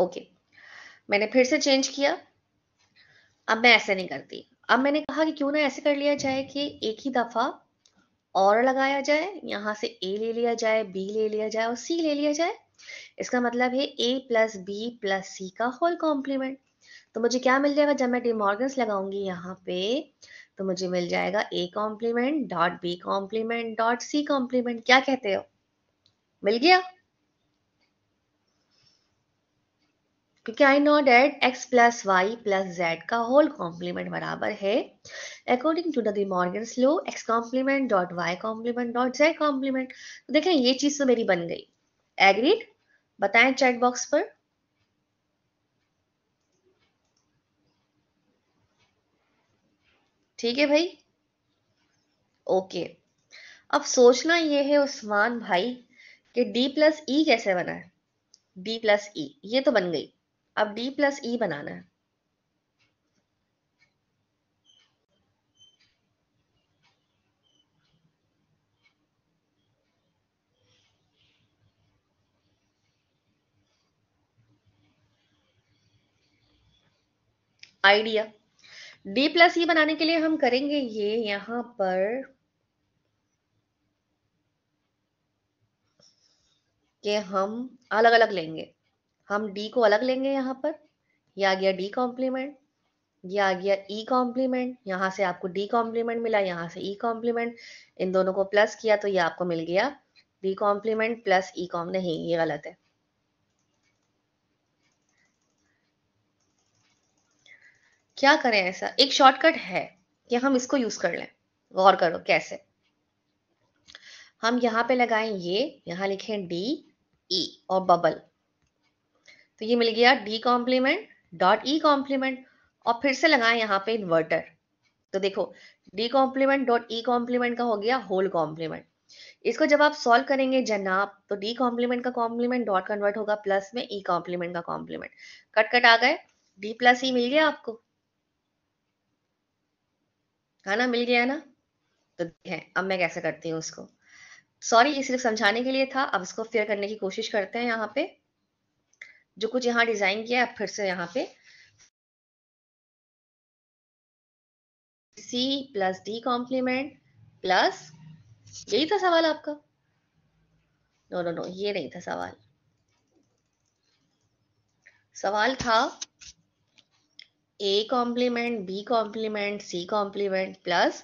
ओके मैंने फिर से चेंज किया अब मैं ऐसे नहीं करती अब मैंने कहा कि क्यों ना ऐसे कर लिया जाए कि एक ही दफा और लगाया जाए यहां से ए ले लिया जाए बी ले लिया जाए और सी ले लिया जाए इसका मतलब है A plus B plus C का होल कॉम्प्लीमेंट तो मुझे क्या मिल जाएगा जब मैं डिमॉर्गन्स लगाऊंगी यहाँ पे तो मुझे मिल जाएगा A complement dot B complement dot C complement क्या कहते हो मिल गया क्योंकि I know that X plus Y plus Z का होल कॉम्प्लीमेंट बराबर है according to De Morgan law X complement dot Y complement dot Z complement तो देखें ये चीज तो मेरी बन गई एग्रीड बताएं चैट बॉक्स पर ठीक है भाई ओके अब सोचना ये है उस्मान भाई कि डी प्लस ई कैसे बना है डी प्लस ई ये तो बन गई अब डी प्लस ई बनाना है आइडिया डी प्लस ई बनाने के लिए हम करेंगे ये यहां पर के हम अलग अलग लेंगे हम डी को अलग लेंगे यहाँ पर ये यह आ गया डी कॉम्प्लीमेंट ये आ गया ई e कॉम्प्लीमेंट यहाँ से आपको डी कॉम्प्लीमेंट मिला यहाँ से ई e कॉम्प्लीमेंट इन दोनों को प्लस किया तो ये आपको मिल गया डी कॉम्प्लीमेंट प्लस ई कॉम नहीं ये गलत है क्या करें ऐसा एक शॉर्टकट है कि हम इसको यूज कर लें गौर करो कैसे हम यहाँ पे लगाएं ये यहाँ लिखें डी ई e और बबल तो ये मिल गया D complement dot E complement और फिर से लगाए यहाँ पे इन्वर्टर तो देखो D complement dot E complement का हो गया होल कॉम्प्लीमेंट इसको जब आप सॉल्व करेंगे जनाब तो डी कॉम्प्लीमेंट का कॉम्प्लीमेंट डॉट कन्वर्ट होगा प्लस में ई e कॉम्प्लीमेंट का कॉम्प्लीमेंट कट कट आ गए डी प्लस ई मिल गया आपको है ना मिल गया ना तो है अब मैं कैसे करती हूँ उसको सॉरी ये सिर्फ समझाने के लिए था अब इसको फेयर करने की कोशिश करते हैं यहाँ पे जो कुछ यहाँ डिजाइन किया है आप फिर से यहाँ पे C plus D complement plus यही था सवाल आपका नो नो नो ये नहीं था सवाल सवाल था A complement B complement C complement plus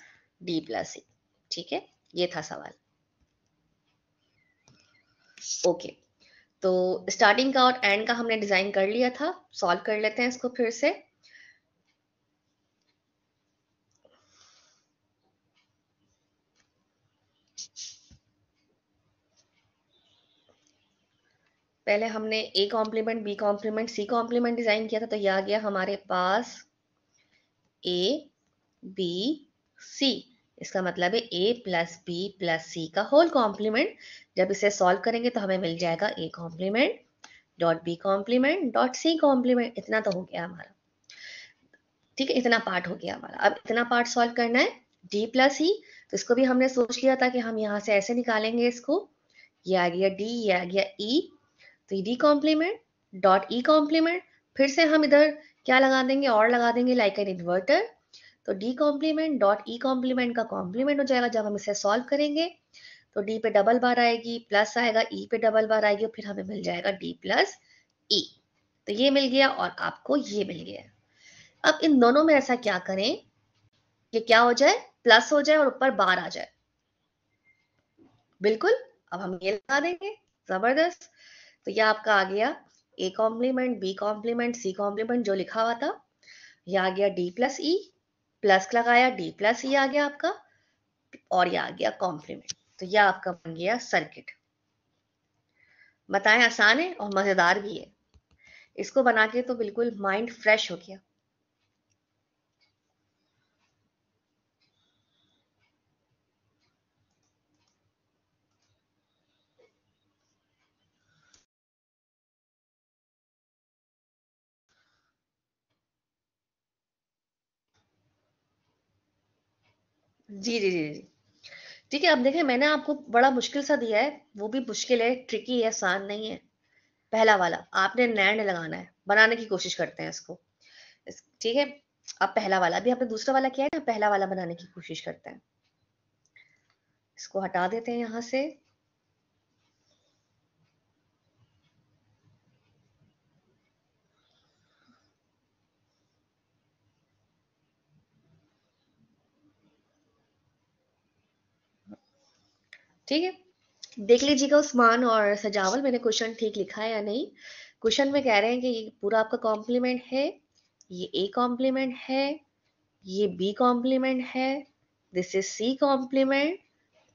D plus C ठीक है ये था सवाल ओके okay. तो स्टार्टिंग का और एंड का हमने डिजाइन कर लिया था सॉल्व कर लेते हैं इसको फिर से पहले हमने A complement B complement C complement design किया था तो यह आ गया हमारे पास ए बी सी इसका मतलब है A plus B plus C का होल कॉम्प्लीमेंट जब इसे सॉल्व करेंगे तो हमें मिल जाएगा A complement dot B complement dot C complement इतना तो हो गया हमारा ठीक है इतना पार्ट हो गया हमारा अब इतना पार्ट सॉल्व करना है डी प्लस ई तो इसको भी हमने सोच लिया था कि हम यहाँ से ऐसे निकालेंगे इसको ये आ गया डी ये आ गया ई e. तो D complement dot E complement फिर से हम इधर क्या लगा देंगे और लगा देंगे लाइक एन इन्वर्टर तो D complement dot E complement का कॉम्प्लीमेंट हो जाएगा जब हम इसे सॉल्व करेंगे तो डी पे डबल बार आएगी प्लस आएगा ई e पे डबल बार आएगी और फिर हमें मिल जाएगा डी प्लस ई तो ये मिल गया और आपको ये मिल गया अब इन दोनों में ऐसा क्या करें ये क्या हो जाए प्लस हो जाए और ऊपर बार आ जाए बिल्कुल अब हम ये लगा देंगे जबरदस्त तो ये आपका आ गया A complement B complement C complement जो लिखा हुआ था यह आ गया डी प्लस ई प्लस लगाया डी प्लस ये आ गया आपका और ये आ गया कॉम्प्लीमेंट तो ये आपका बन गया सर्किट बताएं आसान है और मजेदार भी है इसको बना के तो बिल्कुल माइंड फ्रेश हो गया जी जी जी जी ठीक है अब देखें मैंने आपको बड़ा मुश्किल सा दिया है वो भी मुश्किल है ट्रिकी है आसान नहीं है पहला वाला आपने नैंड लगाना है बनाने की कोशिश करते हैं इसको ठीक है अब पहला वाला अभी आपने दूसरा वाला किया है ना पहला वाला बनाने की कोशिश करते हैं इसको हटा देते हैं यहां से ठीक है देख लीजिएगा उस्मान और सजावल मैंने क्वेश्चन ठीक लिखा है या नहीं क्वेश्चन में कह रहे हैं कि ये पूरा आपका कॉम्प्लीमेंट है ये ए कॉम्प्लीमेंट है ये बी कॉम्प्लीमेंट है this is C complement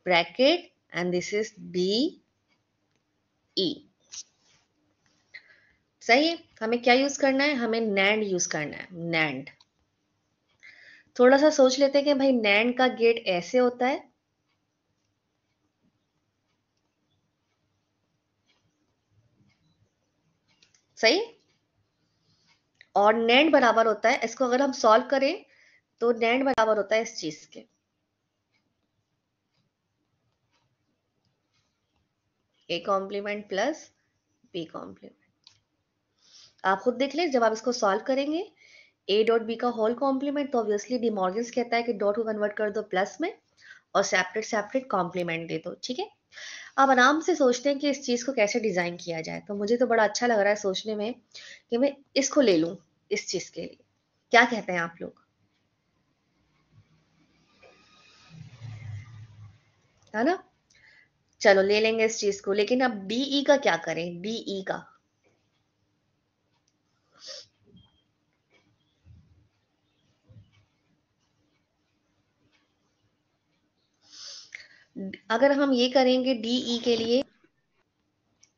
bracket and this is D E सही है हमें क्या यूज करना है हमें नैंड यूज करना है नैंड थोड़ा सा सोच लेते हैं कि भाई नैंड का गेट ऐसे होता है सही और नैंड बराबर होता है इसको अगर हम सॉल्व करें तो नैंड बराबर होता है इस चीज के A complement plus B complement आप खुद देख लें जब आप इसको सॉल्व करेंगे ए डॉट बी का होल कॉम्प्लीमेंट तो ऑब्वियसली मॉर्गेंस कहता है कि डॉट को कन्वर्ट कर दो प्लस में और सेपरेट सेपरेट कॉम्प्लीमेंट दे दो ठीक है आप आराम से सोचते हैं कि इस चीज़ को कैसे डिज़ाइन किया जाए तो मुझे तो बड़ा अच्छा लग रहा है सोचने में कि मैं इसको ले लू इस चीज़ के लिए क्या कहते हैं आप लोग है ना चलो ले लेंगे इस चीज़ को लेकिन अब बीई e का क्या करें बीई e का अगर हम ये करेंगे डी ई e के लिए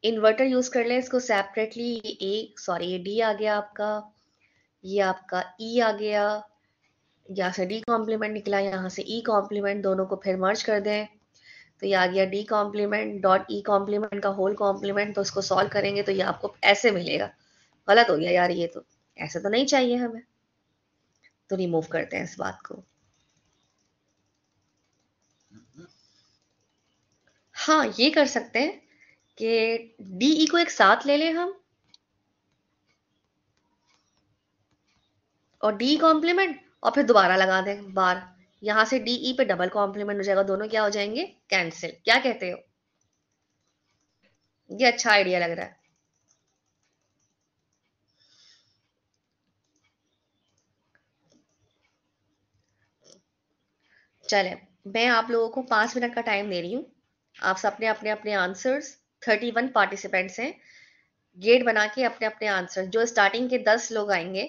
इन्वर्टर यूज कर लें इसको सेपरेटली ये ए सॉरी ये डी आ गया आपका ये आपका ई e आ गया यहाँ से डी कॉम्प्लीमेंट निकला यहाँ से ई e कॉम्प्लीमेंट दोनों को फिर मर्ज कर दें तो ये आ गया D complement dot E complement का होल कॉम्प्लीमेंट तो इसको सॉल्व करेंगे तो ये आपको ऐसे मिलेगा गलत हो गया यार ये तो ऐसा तो नहीं चाहिए हमें तो रिमूव करते हैं इस बात को हाँ ये कर सकते हैं कि डी ई को एक साथ ले लें हम और डी कॉम्प्लीमेंट और फिर दोबारा लगा दें बार यहां से डी ई e पे डबल कॉम्प्लीमेंट हो जाएगा दोनों क्या हो जाएंगे कैंसिल क्या कहते हो ये अच्छा आइडिया लग रहा है चले मैं आप लोगों को पांच मिनट का टाइम दे रही हूं आप सबने अपने अपने आंसर्स 31 पार्टिसिपेंट्स हैं गेट बना के अपने अपने आंसर जो स्टार्टिंग के दस लोग आएंगे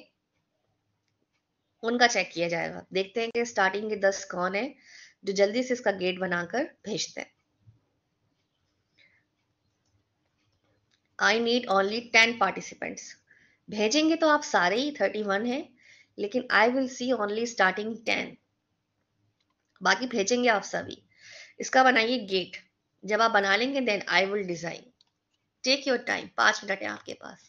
उनका चेक किया जाएगा देखते हैं कि स्टार्टिंग के दस कौन है जो जल्दी से इसका गेट बनाकर भेजते हैं I need only ten participants भेजेंगे तो आप सारे ही थर्टी वन है लेकिन I will see only starting ten बाकी भेजेंगे आप सभी इसका बनाइए गेट जब आप बना लेंगे then I will design take your time पांच मिनट है आपके पास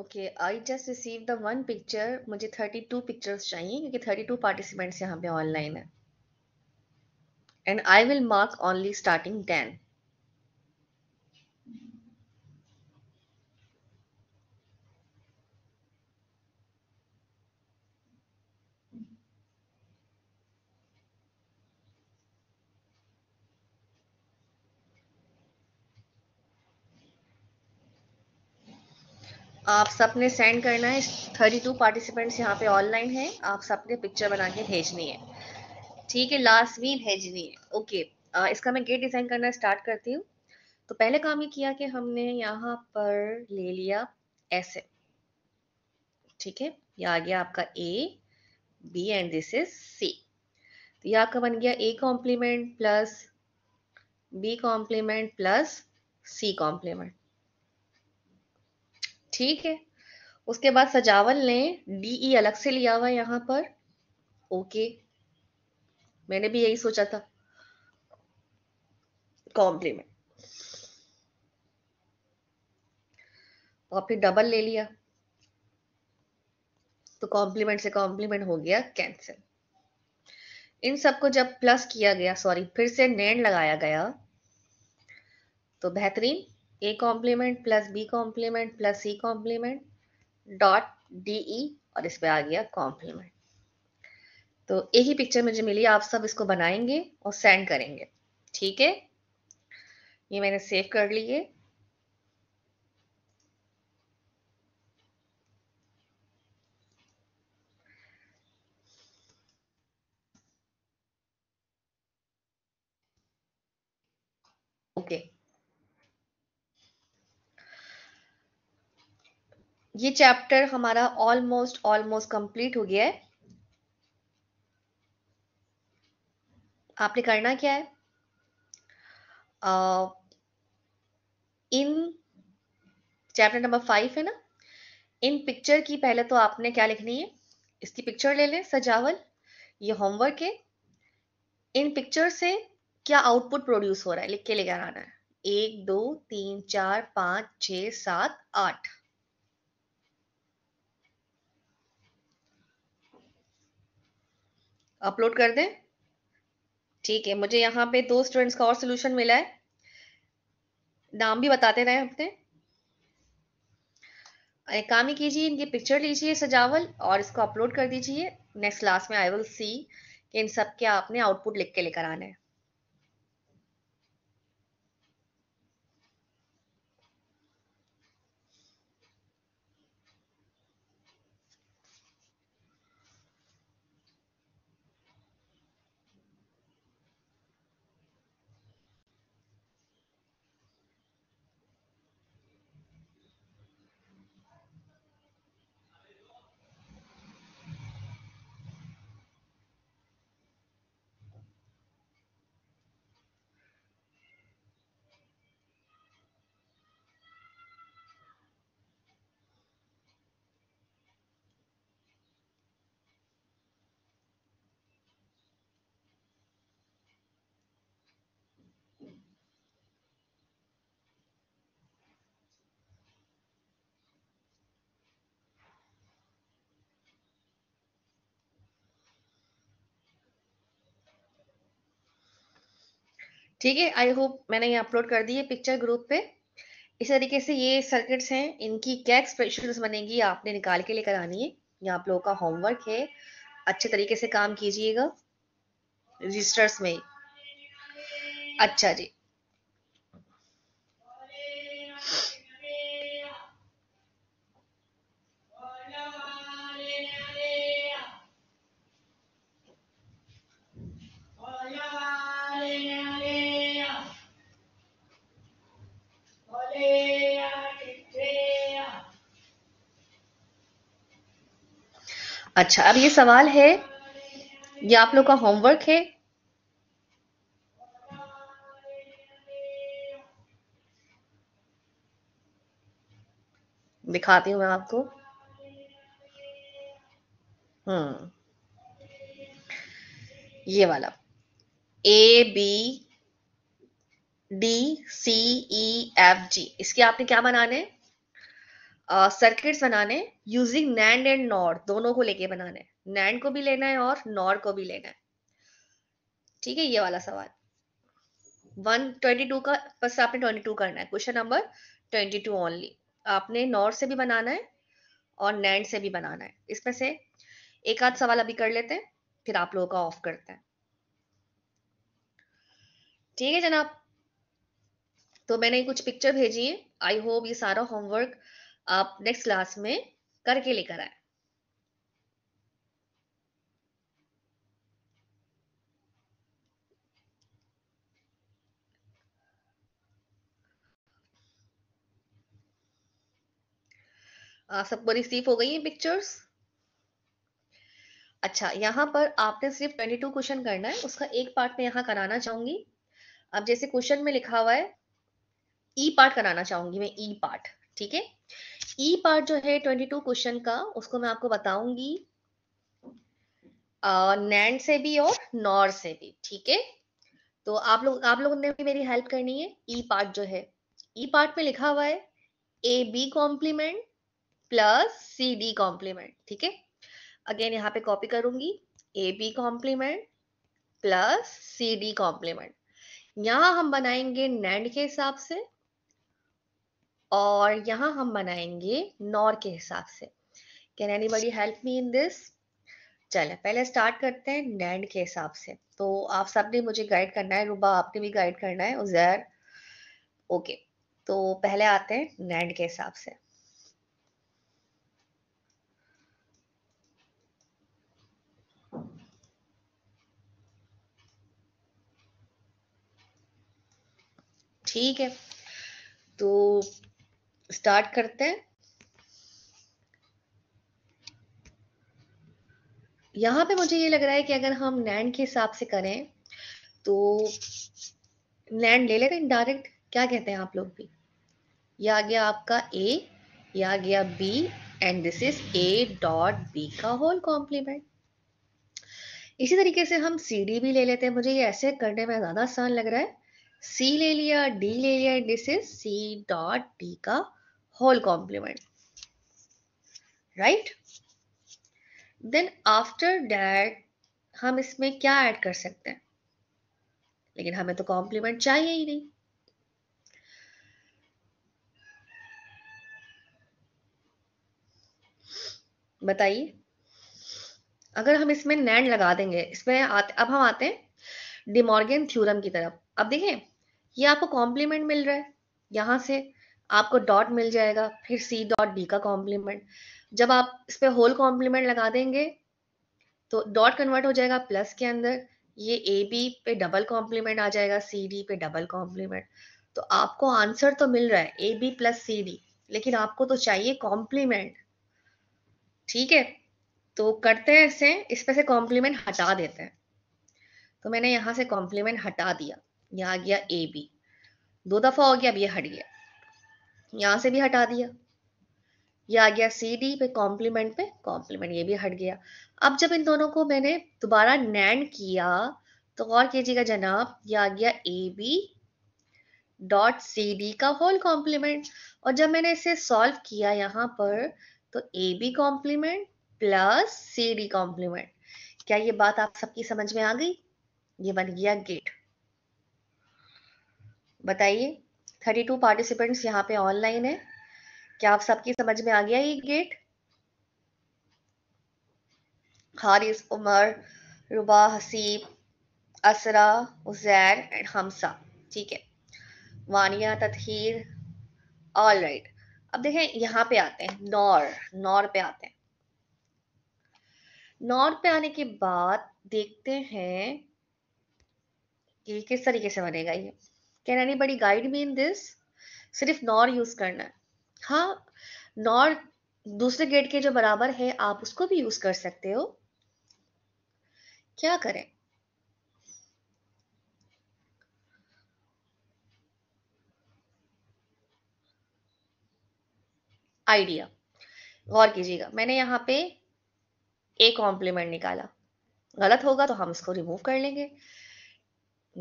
okay I just receive the one picture मुझे थर्टी टू पिक्चर्स चाहिए क्योंकि थर्टी टू पार्टिसिपेंट्स यहाँ पे ऑनलाइन है and I will mark only starting ten आप सबने सेंड करना है थर्टी टू पार्टिसिपेंट्स यहाँ पे ऑनलाइन हैं आप सबने पिक्चर बना के भेजनी है ठीक है लास्ट वी भेजनी है ओके आ, इसका मैं गेट डिज़ाइन करना स्टार्ट करती हूँ तो पहले काम ये किया कि हमने यहाँ पर ले लिया ऐसे ठीक है यह आ गया आपका A B and this is C तो यह आपका बन गया A complement plus B complement plus C complement ठीक है उसके बाद सजावल ने डीई e अलग से लिया हुआ यहाँ पर ओके मैंने भी यही सोचा था कॉम्प्लीमेंट और फिर डबल ले लिया तो कॉम्प्लीमेंट से कॉम्प्लीमेंट हो गया कैंसिल इन सबको जब प्लस किया गया सॉरी फिर से नैंड लगाया गया तो बेहतरीन A complement plus B complement plus C complement dot D E और इस पर आ गया कॉम्प्लीमेंट तो एक ही पिक्चर मुझे मिली आप सब इसको बनाएंगे और सेंड करेंगे ठीक है ये मैंने सेव कर लिए ये चैप्टर हमारा ऑलमोस्ट ऑलमोस्ट कंप्लीट हो गया है आपने करना क्या है इन चैप्टर नंबर फाइव है ना इन पिक्चर की पहले तो आपने क्या लिखनी है इसकी पिक्चर ले लें सजावल ये होमवर्क है इन पिक्चर से क्या आउटपुट प्रोड्यूस हो रहा है लिख के लेकर आना है एक दो तीन चार पाँच छ सात आठ अपलोड कर दें ठीक है मुझे यहाँ पे दो स्टूडेंट्स का और सोल्यूशन मिला है नाम भी बताते रहे अपने एक काम ही कीजिए इनकी पिक्चर लीजिए सजावल और इसको अपलोड कर दीजिए नेक्स्ट क्लास में आई विल सी कि इन सब के आपने आउटपुट लिख के लेकर आना है ठीक है आई होप मैंने ये अपलोड कर दी है पिक्चर ग्रुप पे इस तरीके से ये सर्किट्स हैं इनकी क्या एक्सप्रेशन बनेगी आपने निकाल के लेकर आनी है ये आप लोगों का होमवर्क है अच्छे तरीके से काम कीजिएगा रजिस्टर्स में अच्छा जी अच्छा अब ये सवाल है ये आप लोग का होमवर्क है दिखाती हूं मैं आपको हम्म ये वाला A B D C E F G इसके आपने क्या बनाने है सर्किट्स बनाने यूजिंग नैंड एंड नॉर दोनों को लेके बनाने नैंड को भी लेना है और नॉर को भी लेना है ठीक है ये वाला सवाल 122 का बस आपने 22 करना है क्वेश्चन नंबर 22 ओनली आपने नॉर से भी बनाना है और नैंड से भी बनाना है इसमें से एक आध सवाल अभी कर लेते हैं फिर आप लोगों का ऑफ करते हैं ठीक है जनाब तो मैंने कुछ पिक्चर भेजी है आई होप ये सारा होमवर्क आप नेक्स्ट क्लास में करके लेकर आए आप सबको रिसीव हो गई है पिक्चर्स अच्छा यहाँ पर आपने सिर्फ 22 क्वेश्चन करना है उसका एक पार्ट में यहाँ कराना चाहूंगी अब जैसे क्वेश्चन में लिखा हुआ है ई e पार्ट कराना चाहूंगी मैं ई e पार्ट ठीक है ई e पार्ट जो है 22 क्वेश्चन का उसको मैं आपको बताऊंगी नैंड से भी और नॉर से भी ठीक है तो आप लोग आप लोगों ने भी मेरी हेल्प करनी है ई e पार्ट जो है ई e पार्ट में लिखा हुआ है A B complement plus C D complement ठीक है अगेन यहाँ पे कॉपी करूंगी A B complement plus C D complement यहाँ हम बनाएंगे नैंड के हिसाब से और यहाँ हम बनाएंगे नॉर के हिसाब से can anybody help me in this चले पहले स्टार्ट करते हैं नैंड के हिसाब से तो आप सब ने मुझे गाइड करना है रुबा आपने भी गाइड करना है उजैर ओके तो पहले आते हैं नैंड के हिसाब से ठीक है तो स्टार्ट करते हैं यहां पे मुझे ये लग रहा है कि अगर हम नैंड के हिसाब से करें तो नैंड ले लेते हैं डायरेक्ट क्या कहते हैं आप लोग भी यह आ गया आपका ए या आ गया B and this is A dot B का होल कॉम्प्लीमेंट इसी तरीके से हम सी डी भी ले लेते हैं मुझे ये ऐसे करने में ज़्यादा आसान लग रहा है सी ले लिया डी ले लिया this is C dot D का whole complement right then after that हम इसमें क्या ऐड कर सकते हैं लेकिन हमें तो कॉम्प्लीमेंट चाहिए ही नहीं बताइए अगर हम इसमें नैंड लगा देंगे इसमें आते अब हम आते हैं डिमोर्गेन थ्योरम की तरफ अब देखिए ये आपको कॉम्प्लीमेंट मिल रहा है यहां से आपको डॉट मिल जाएगा फिर सी डॉट डी का कॉम्प्लीमेंट जब आप इस पर होल कॉम्प्लीमेंट लगा देंगे तो डॉट कन्वर्ट हो जाएगा प्लस के अंदर ये ए बी पे डबल कॉम्प्लीमेंट आ जाएगा सी डी पे डबल कॉम्प्लीमेंट तो आपको आंसर तो मिल रहा है A B plus C D लेकिन आपको तो चाहिए कॉम्प्लीमेंट ठीक है तो करते हैं इसे इस पे से कॉम्प्लीमेंट हटा देते हैं तो मैंने यहां से कॉम्प्लीमेंट हटा दिया यहाँ आ गया ए बी दो दफ़ा हो गया अब ये हट गया यहां से भी हटा दिया ये आ गया सी डी पे कॉम्प्लीमेंट पे कॉम्प्लीमेंट ये भी हट गया अब जब इन दोनों को मैंने दोबारा नैंड किया तो और कीजिएगा जनाब ये आ गया A B dot C D का होल कॉम्प्लीमेंट और जब मैंने इसे सॉल्व किया यहां पर तो A B complement plus C D complement क्या ये बात आप सबकी समझ में आ गई ये बन गया गेट बताइए थर्टी टू पार्टिसिपेंट्स यहाँ पे ऑनलाइन है क्या आप सबकी समझ में आ गया ये गेट हारिस उमर रुबा हसीब असरा उजैर एंड हमसा ठीक है वानिया तथहर ऑल राइट अब देखें यहाँ पे आते हैं नॉर नॉर पे आते हैं नॉर पे आने के बाद देखते हैं कि किस तरीके से बनेगा ये can anybody guide me in this सिर्फ नॉर यूज करना है हाँ नॉर दूसरे गेट के जो बराबर है आप उसको भी यूज कर सकते हो क्या करें आइडिया गौर कीजिएगा मैंने यहां पे ए कॉम्प्लीमेंट निकाला गलत होगा तो हम इसको रिमूव कर लेंगे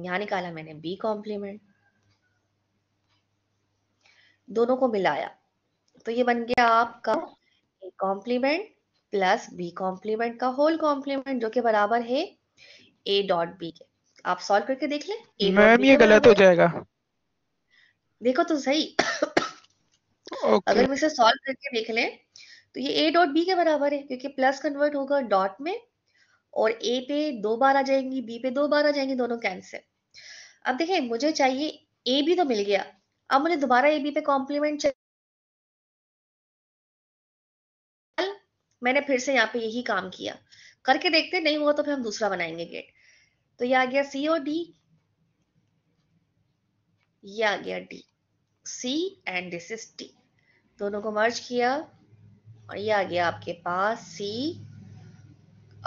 यहां निकाला मैंने बी कॉम्प्लीमेंट दोनों को मिलाया तो ये बन गया आपका A complement plus B complement का होल कॉम्प्लीमेंट जो के बराबर है ए डॉट बी के आप सॉल्व करके देख ले मैम ये गलत हो जाएगा देखो तो सही okay. अगर मैं इसे सॉल्व करके देख लें तो ये ए डॉट बी के बराबर है क्योंकि प्लस कन्वर्ट होगा डॉट में और ए पे दो बार आ जाएंगी बी पे दो बार आ जाएंगी दोनों कैंसिल अब देखिए मुझे चाहिए ए भी तो मिल गया अब मुझे दोबारा ए बी पे कॉम्प्लीमेंट चाहिए मैंने फिर से यहाँ पे यही काम किया करके देखते नहीं हुआ तो फिर हम दूसरा बनाएंगे गेट तो ये आ गया सी और डी ये आ गया D C and this is D दोनों को मर्ज किया और ये आ गया आपके पास सी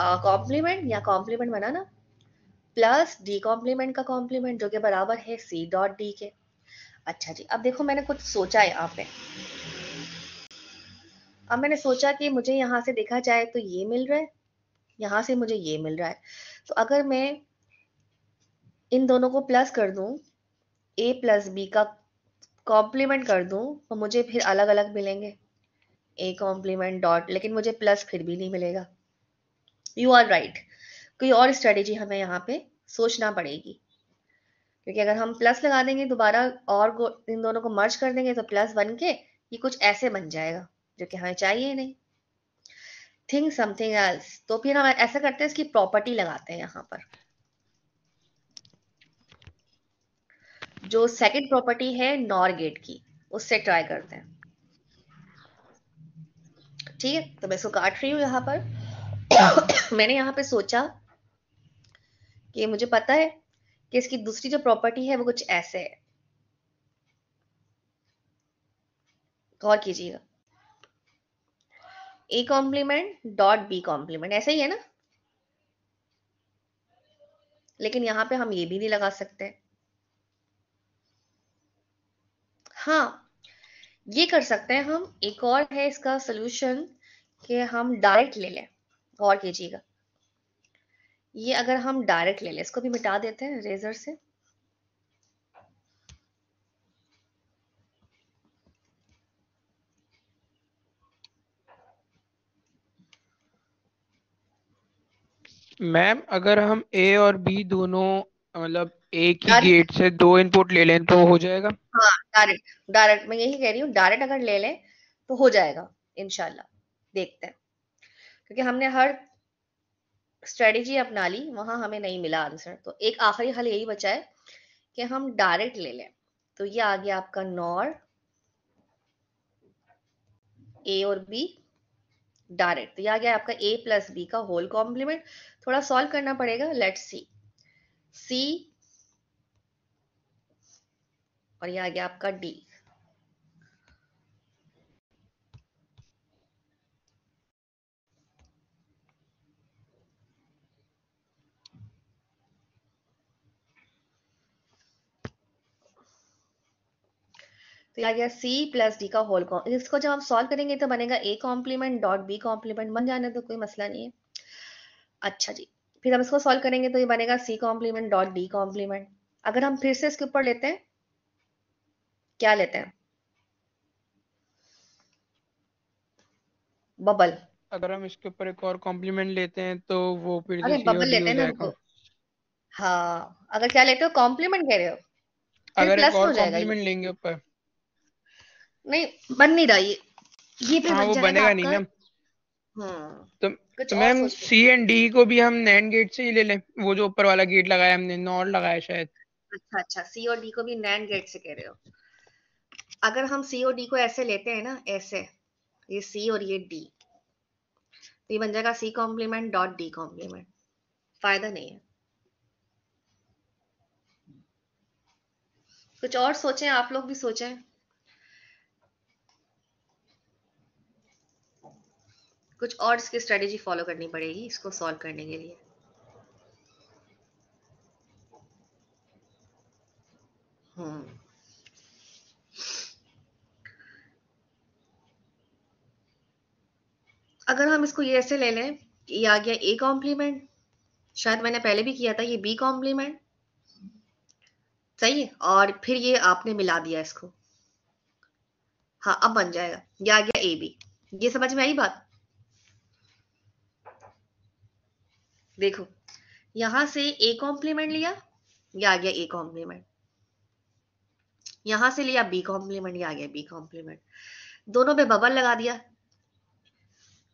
कॉम्प्लीमेंट या कॉम्प्लीमेंट बना ना प्लस डी कॉम्प्लीमेंट का कॉम्प्लीमेंट जो के बराबर है सी डॉट डी के अच्छा जी अब देखो मैंने कुछ सोचा है यहाँ पे अब मैंने सोचा कि मुझे यहाँ से देखा जाए तो ये मिल रहा है यहाँ से मुझे ये मिल रहा है तो अगर मैं इन दोनों को प्लस कर दूं ए प्लस बी का कॉम्प्लीमेंट कर दूं तो मुझे फिर अलग अलग मिलेंगे ए कॉम्प्लीमेंट डॉट लेकिन मुझे प्लस फिर भी नहीं मिलेगा यू आर राइट कोई और स्ट्रेटेजी हमें यहाँ पे सोचना पड़ेगी क्योंकि अगर हम प्लस लगा देंगे दोबारा और इन दोनों को मर्ज कर देंगे तो प्लस वन के ये कुछ ऐसे बन जाएगा जो कि हमें चाहिए नहीं थिंक समथिंग एल्स तो फिर हम ऐसा करते हैं इसकी प्रॉपर्टी लगाते हैं यहाँ पर जो सेकंड प्रॉपर्टी है नॉर गेट की उससे ट्राई करते हैं ठीक है तो मैं इसको काट रही हूं यहां पर मैंने यहां पे सोचा कि मुझे पता है कि इसकी दूसरी जो प्रॉपर्टी है वो कुछ ऐसे है गौर कीजिएगा A complement dot B complement ऐसा ही है ना लेकिन यहां पे हम ये भी नहीं लगा सकते हाँ ये कर सकते हैं हम एक और है इसका सोल्यूशन कि हम डायरेक्ट ले लें गौर कीजिएगा ये अगर हम डायरेक्ट ले लें इसको भी मिटा देते हैं रेजर से मैम अगर हम ए और बी दोनों मतलब एक ही गेट से दो इनपुट ले लें तो हो जाएगा हाँ डायरेक्ट डायरेक्ट मैं यही कह रही हूँ डायरेक्ट अगर ले लें तो हो जाएगा इनशाला देखते हैं क्योंकि हमने हर स्ट्रेटेजी अपना ली वहां हमें नहीं मिला आंसर तो एक आखिरी हल यही बचा है कि हम डायरेक्ट ले लें तो ये आ गया आपका नॉर ए और बी डायरेक्ट तो ये आ गया आपका ए प्लस बी का होल कॉम्प्लीमेंट थोड़ा सॉल्व करना पड़ेगा लेट सी सी और ये आ गया आपका डी आ गया c प्लस डी का होल कॉम इसको जब हम सॉल्व करेंगे तो बनेगा a complement dot b complement बन जाने तो कोई मसला नहीं है अच्छा जी फिर हम इसको सॉल्व करेंगे तो ये बनेगा c complement dot D complement अगर हम फिर से इसके ऊपर लेते हैं क्या लेते हैं बबल अगर हम इसके ऊपर एक और कॉम्प्लीमेंट लेते हैं तो वो फिर अगर बबल लेते हैं हाँ अगर क्या लेते हो कॉम्प्लीमेंट कह रहे हो अगर प्लस हो जाएगा लेंगे ऊपर नहीं बन नहीं रहा ये ये पे हाँ, बन वो बनेगा नहीं ना हाँ, तो, तो मैम सी एंड डी को भी हम नैंड गेट से ही ले लें वो जो ऊपर वाला गेट लगाया हमने नॉर लगाया शायद अच्छा अच्छा सी और डी को भी नैंड गेट से कह रहे हो अगर हम सी और डी को ऐसे लेते हैं ना ऐसे ये सी और ये डी तो ये बन जाएगा C complement dot D complement फायदा नहीं है कुछ और सोचें आप लोग भी सोचें कुछ और इसकी स्ट्रेटेजी फॉलो करनी पड़ेगी इसको सॉल्व करने के लिए हम्म। अगर हम इसको ये ऐसे ले लें कि ये आ गया ए कॉम्प्लीमेंट शायद मैंने पहले भी किया था ये बी कॉम्प्लीमेंट सही और फिर ये आपने मिला दिया इसको हाँ अब बन जाएगा ये आ गया ए बी ये समझ में आई बात देखो यहां से ए कॉम्प्लीमेंट लिया ये आ गया ए कॉम्प्लीमेंट यहां से लिया बी कॉम्प्लीमेंट ये आ गया बी कॉम्प्लीमेंट दोनों पे बबल लगा दिया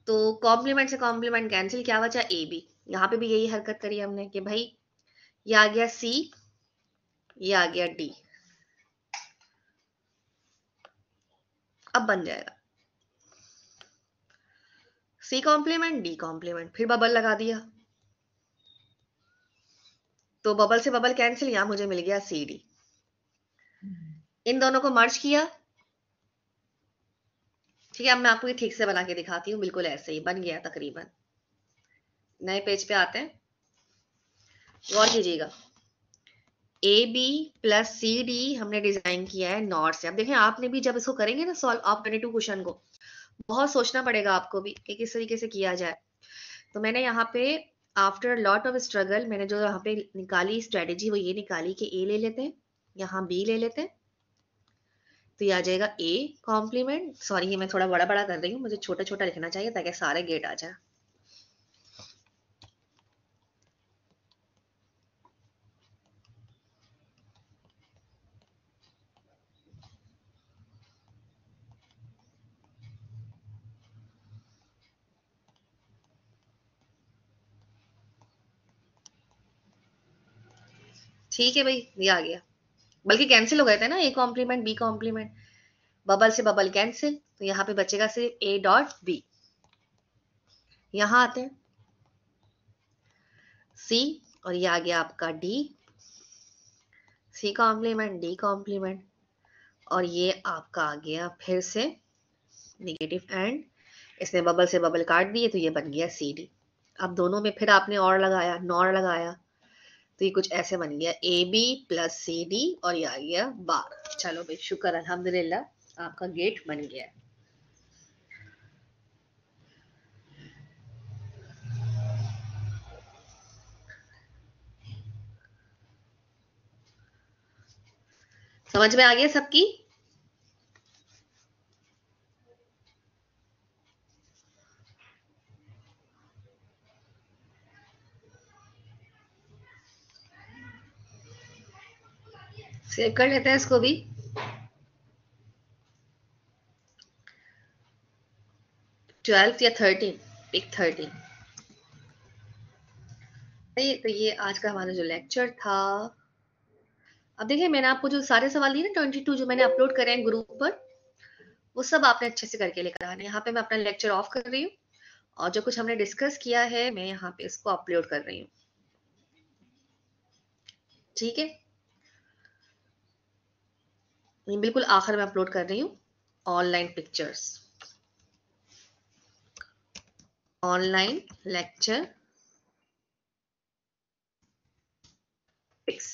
तो कॉम्प्लीमेंट से कॉम्प्लीमेंट कैंसिल क्या बचा ए बी यहां पे भी यही हरकत करी हमने कि भाई ये आ गया सी ये आ गया डी अब बन जाएगा सी कॉम्प्लीमेंट डी कॉम्प्लीमेंट फिर बबल लगा दिया तो बबल से बबल कैंसिल यहां मुझे मिल गया सी डी इन दोनों को मर्ज किया ठीक है अब मैं आपको ये ठीक से बना के दिखाती हूँ बिल्कुल ऐसे ही बन गया तकरीबन नए पेज पे आते हैं गौर कीजिएगा A B plus C D हमने डिजाइन किया है नॉर्थ से अब देखें आपने भी जब इसको करेंगे ना सॉल्व आप ट्वेंटी टू क्वेश्चन को बहुत सोचना पड़ेगा आपको भी कि किस तरीके से किया जाए तो मैंने यहाँ पे आफ्टर लॉट ऑफ स्ट्रगल मैंने जो यहाँ पे निकाली स्ट्रेटेजी वो ये निकाली कि ए ले लेते हैं यहाँ बी ले लेते हैं तो ये आ जाएगा ए कॉम्प्लीमेंट सॉरी ये मैं थोड़ा बड़ा बड़ा कर रही हूँ मुझे छोटा छोटा लिखना चाहिए ताकि सारे गेट आ जाए ठीक है भाई ये आ गया बल्कि कैंसिल हो गए थे ना A complement B complement bubble से बबल कैंसिल तो यहाँ पे बचेगा सिर्फ ए डॉट बी यहां आते हैं सी और ये आ गया आपका D C complement D complement और ये आपका आ गया फिर से निगेटिव एंड इसने बबल से बबल काट दिए तो ये बन गया सी डी अब दोनों में फिर आपने और लगाया नॉर लगाया तो ये कुछ ऐसे बन गया A B plus C D और ये आ गया बार चलो भाई शुक्र अलहमदुल्ला आपका गेट बन गया समझ में आ गया सबकी सेव कर लेते हैं इसको भी ट्वेल्थ या थर्टीन पिक थर्टीन तो ये आज का हमारा जो लेक्चर था अब देखिए मैंने आपको जो सारे सवाल दिए ना ट्वेंटी टू जो मैंने अपलोड करे हैं ग्रुप पर वो सब आपने अच्छे से करके लेकर आना यहाँ पे मैं अपना लेक्चर ऑफ कर रही हूँ और जो कुछ हमने डिस्कस किया है मैं यहाँ पे इसको अपलोड कर रही हूँ ठीक है बिल्कुल आखिर में अपलोड कर रही हूँ online pictures online lecture pics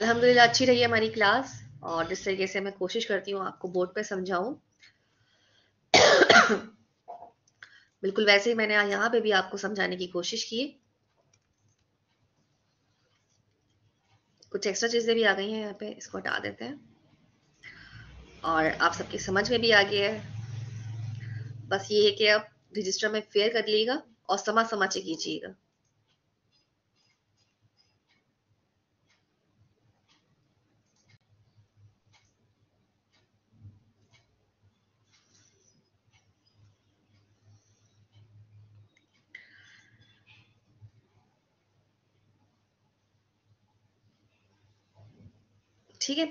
अलहमदिल्ला अच्छी रही है हमारी क्लास और जिस तरीके से मैं कोशिश करती हूँ आपको बोर्ड पे समझाऊ बिल्कुल वैसे ही मैंने यहाँ पे भी आपको समझाने की कोशिश की कुछ एक्स्ट्रा चीज़ें भी आ गई हैं यहाँ पे इसको हटा देते हैं और आप सबकी समझ में भी आ गया है बस ये है कि आप रजिस्टर में फेयर कर लीजिएगा और समझ समझ कीजिएगा ठीक है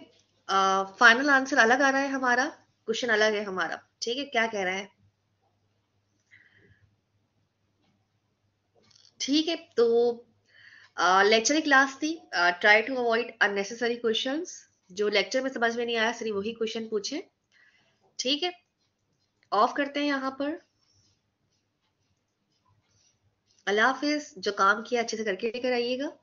फाइनल आंसर अलग आ रहा है हमारा क्वेश्चन अलग है हमारा ठीक है क्या कह रहा है ठीक है तो लेक्चर की क्लास थी try to avoid unnecessary questions जो लेक्चर में समझ में नहीं आया सिर्फ वही क्वेश्चन पूछे ठीक है ऑफ करते हैं यहां पर अल्लाह हाफिज जो काम किया अच्छे से करके लेकर आइएगा